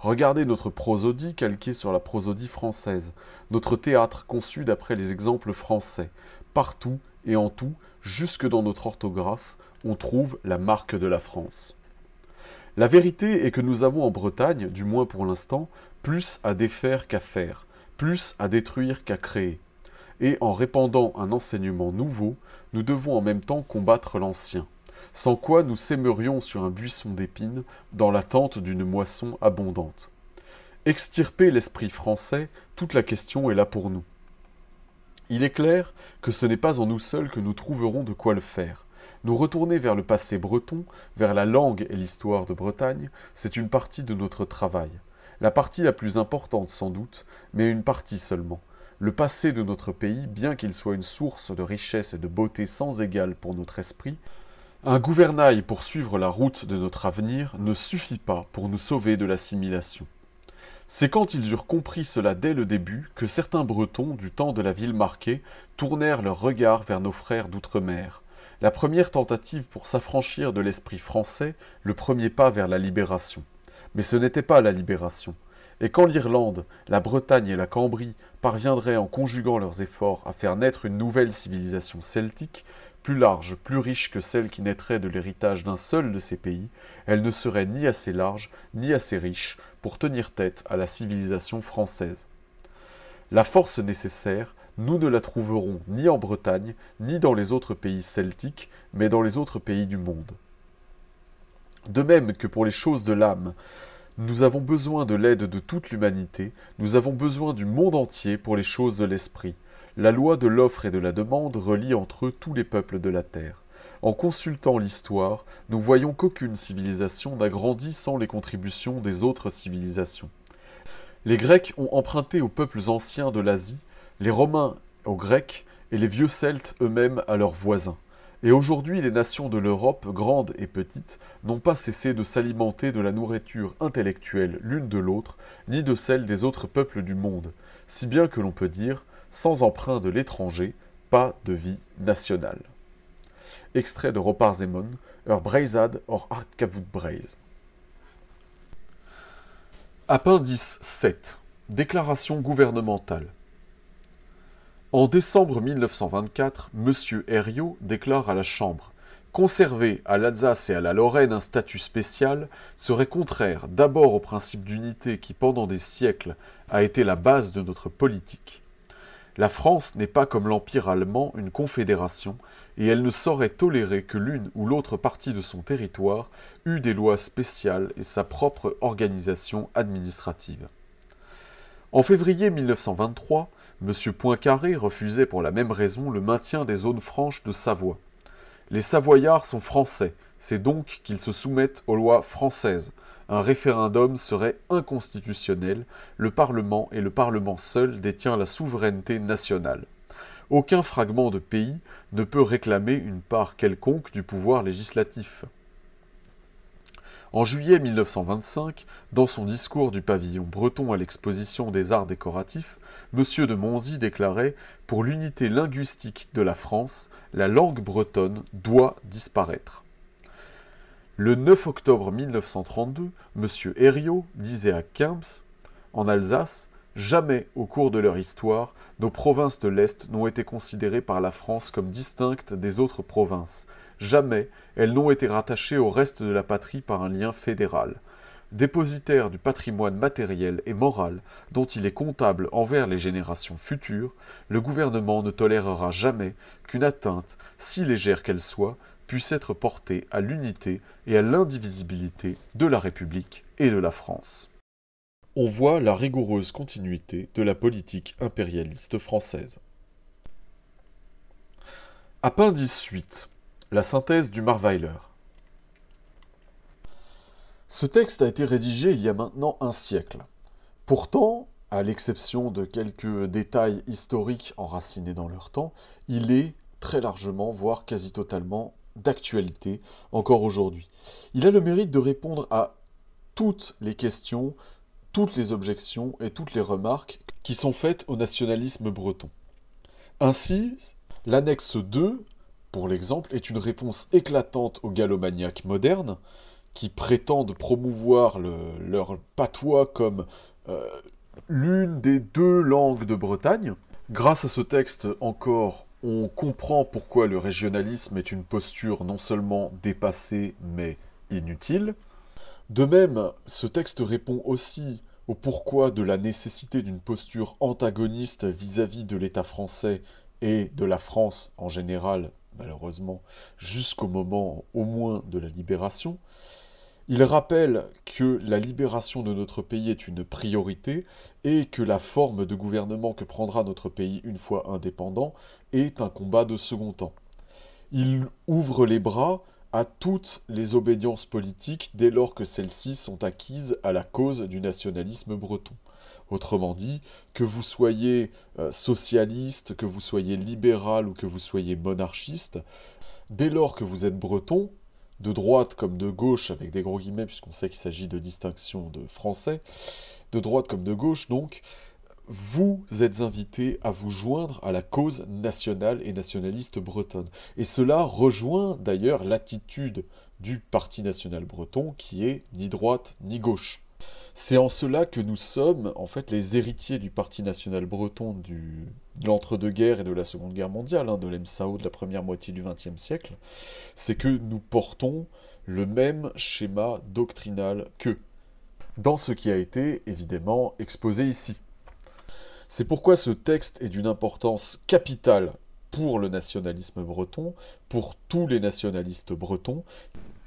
Regardez notre prosodie calquée sur la prosodie française, notre théâtre conçu d'après les exemples français. Partout, et en tout, jusque dans notre orthographe, on trouve la marque de la France. La vérité est que nous avons en Bretagne, du moins pour l'instant, plus à défaire qu'à faire, plus à détruire qu'à créer. Et en répandant un enseignement nouveau, nous devons en même temps combattre l'ancien, sans quoi nous sèmerions sur un buisson d'épines dans l'attente d'une moisson abondante. Extirper l'esprit français, toute la question est là pour nous. Il est clair que ce n'est pas en nous seuls que nous trouverons de quoi le faire. Nous retourner vers le passé breton, vers la langue et l'histoire de Bretagne, c'est une partie de notre travail. La partie la plus importante sans doute, mais une partie seulement. Le passé de notre pays, bien qu'il soit une source de richesse et de beauté sans égale pour notre esprit, un gouvernail pour suivre la route de notre avenir ne suffit pas pour nous sauver de l'assimilation. C'est quand ils eurent compris cela dès le début que certains Bretons du temps de la ville marquée tournèrent leurs regards vers nos frères d'outre-mer. La première tentative pour s'affranchir de l'esprit français, le premier pas vers la libération. Mais ce n'était pas la libération. Et quand l'Irlande, la Bretagne et la Cambrie parviendraient en conjuguant leurs efforts à faire naître une nouvelle civilisation celtique, plus large, plus riche que celle qui naîtrait de l'héritage d'un seul de ces pays, elle ne serait ni assez large, ni assez riche pour tenir tête à la civilisation française. La force nécessaire, nous ne la trouverons ni en Bretagne, ni dans les autres pays celtiques, mais dans les autres pays du monde. De même que pour les choses de l'âme, nous avons besoin de l'aide de toute l'humanité, nous avons besoin du monde entier pour les choses de l'esprit la loi de l'offre et de la demande relie entre eux tous les peuples de la Terre. En consultant l'histoire, nous voyons qu'aucune civilisation n'a grandi sans les contributions des autres civilisations. Les Grecs ont emprunté aux peuples anciens de l'Asie, les Romains aux Grecs et les vieux Celtes eux-mêmes à leurs voisins. Et aujourd'hui, les nations de l'Europe, grandes et petites, n'ont pas cessé de s'alimenter de la nourriture intellectuelle l'une de l'autre, ni de celle des autres peuples du monde, si bien que l'on peut dire sans emprunt de l'étranger, pas de vie nationale. Extrait de Roparzemon, Ur Breizad or Kavut Breiz. Appendice 7 Déclaration gouvernementale En décembre 1924, M. Herriot déclare à la Chambre Conserver à l'Alsace et à la Lorraine un statut spécial serait contraire d'abord au principe d'unité qui pendant des siècles a été la base de notre politique la France n'est pas comme l'Empire allemand une confédération, et elle ne saurait tolérer que l'une ou l'autre partie de son territoire eût des lois spéciales et sa propre organisation administrative. En février 1923, M. Poincaré refusait pour la même raison le maintien des zones franches de Savoie. Les Savoyards sont français, c'est donc qu'ils se soumettent aux lois françaises, un référendum serait inconstitutionnel, le Parlement et le Parlement seul détient la souveraineté nationale. Aucun fragment de pays ne peut réclamer une part quelconque du pouvoir législatif. En juillet 1925, dans son discours du pavillon breton à l'exposition des arts décoratifs, M. de Monzy déclarait Pour l'unité linguistique de la France, la langue bretonne doit disparaître. Le 9 octobre 1932, M. Herriot disait à Kemps, en Alsace, Jamais, au cours de leur histoire, nos provinces de l'Est n'ont été considérées par la France comme distinctes des autres provinces. Jamais, elles n'ont été rattachées au reste de la patrie par un lien fédéral. Dépositaire du patrimoine matériel et moral dont il est comptable envers les générations futures, le gouvernement ne tolérera jamais qu'une atteinte, si légère qu'elle soit, puisse être porté à l'unité et à l'indivisibilité de la République et de la France. On voit la rigoureuse continuité de la politique impérialiste française. Appendice 8. La synthèse du Marweiler. Ce texte a été rédigé il y a maintenant un siècle. Pourtant, à l'exception de quelques détails historiques enracinés dans leur temps, il est très largement, voire quasi totalement d'actualité encore aujourd'hui. Il a le mérite de répondre à toutes les questions, toutes les objections et toutes les remarques qui sont faites au nationalisme breton. Ainsi, l'annexe 2, pour l'exemple, est une réponse éclatante aux gallomaniaques modernes qui prétendent promouvoir leur patois comme euh, l'une des deux langues de Bretagne. Grâce à ce texte encore on comprend pourquoi le régionalisme est une posture non seulement dépassée mais inutile. De même, ce texte répond aussi au pourquoi de la nécessité d'une posture antagoniste vis-à-vis de l'État français et de la France en général, malheureusement, jusqu'au moment au moins de la libération. Il rappelle que la libération de notre pays est une priorité et que la forme de gouvernement que prendra notre pays une fois indépendant est un combat de second temps. Il ouvre les bras à toutes les obédiences politiques dès lors que celles-ci sont acquises à la cause du nationalisme breton. Autrement dit, que vous soyez euh, socialiste, que vous soyez libéral ou que vous soyez monarchiste, dès lors que vous êtes breton, de droite comme de gauche, avec des gros guillemets, puisqu'on sait qu'il s'agit de distinctions de français, de droite comme de gauche, donc, vous êtes invités à vous joindre à la cause nationale et nationaliste bretonne. Et cela rejoint d'ailleurs l'attitude du Parti national breton, qui est ni droite ni gauche. C'est en cela que nous sommes en fait les héritiers du Parti national breton du de l'entre-deux-guerres et de la Seconde Guerre mondiale, hein, de l'EMSAO de la première moitié du XXe siècle, c'est que nous portons le même schéma doctrinal qu'eux, dans ce qui a été évidemment exposé ici. C'est pourquoi ce texte est d'une importance capitale pour le nationalisme breton, pour tous les nationalistes bretons,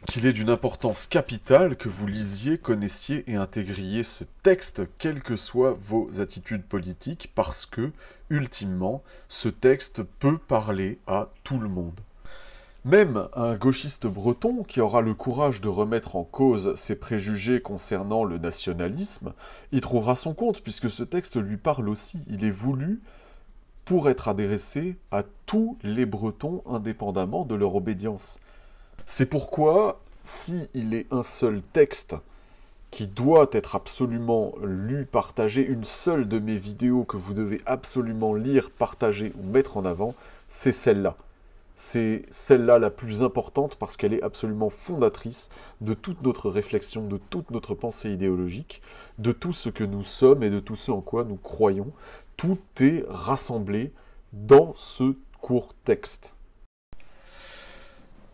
qu'il est d'une importance capitale que vous lisiez, connaissiez et intégriez ce texte, quelles que soient vos attitudes politiques, parce que, ultimement, ce texte peut parler à tout le monde. Même un gauchiste breton qui aura le courage de remettre en cause ses préjugés concernant le nationalisme y trouvera son compte, puisque ce texte lui parle aussi. Il est voulu pour être adressé à tous les Bretons indépendamment de leur obédience. C'est pourquoi, s'il est un seul texte qui doit être absolument lu, partagé, une seule de mes vidéos que vous devez absolument lire, partager ou mettre en avant, c'est celle-là. C'est celle-là la plus importante parce qu'elle est absolument fondatrice de toute notre réflexion, de toute notre pensée idéologique, de tout ce que nous sommes et de tout ce en quoi nous croyons. Tout est rassemblé dans ce court texte.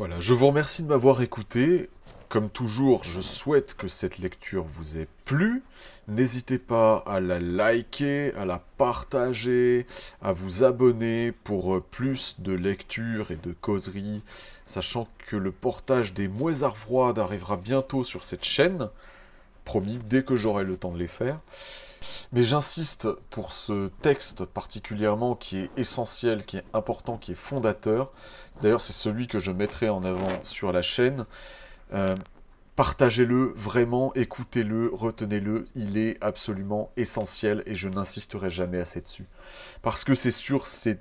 Voilà, je vous remercie de m'avoir écouté. Comme toujours, je souhaite que cette lecture vous ait plu. N'hésitez pas à la liker, à la partager, à vous abonner pour euh, plus de lectures et de causeries, sachant que le portage des Moisards froides arrivera bientôt sur cette chaîne, promis dès que j'aurai le temps de les faire. Mais j'insiste pour ce texte particulièrement qui est essentiel, qui est important, qui est fondateur. D'ailleurs, c'est celui que je mettrai en avant sur la chaîne. Euh, partagez-le vraiment, écoutez-le, retenez-le, il est absolument essentiel et je n'insisterai jamais assez dessus. Parce que c'est sur ces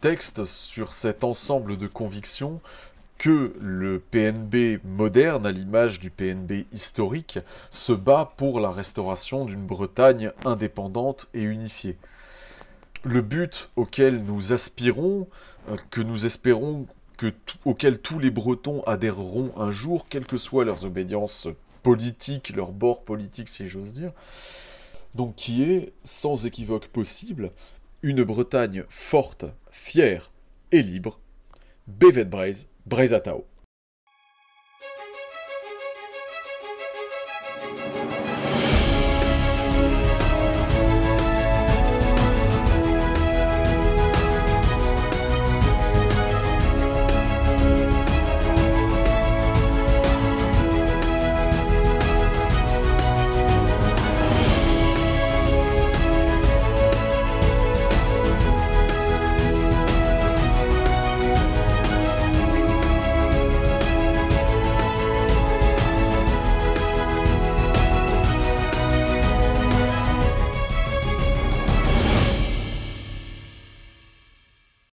textes, sur cet ensemble de convictions, que le PNB moderne, à l'image du PNB historique, se bat pour la restauration d'une Bretagne indépendante et unifiée. Le but auquel nous aspirons, euh, que nous espérons auquel tous les Bretons adhéreront un jour, quelles que soient leurs obédiences politiques, leur bord politique si j'ose dire, donc qui est, sans équivoque possible, une Bretagne forte, fière et libre, Bévet Braise, Breza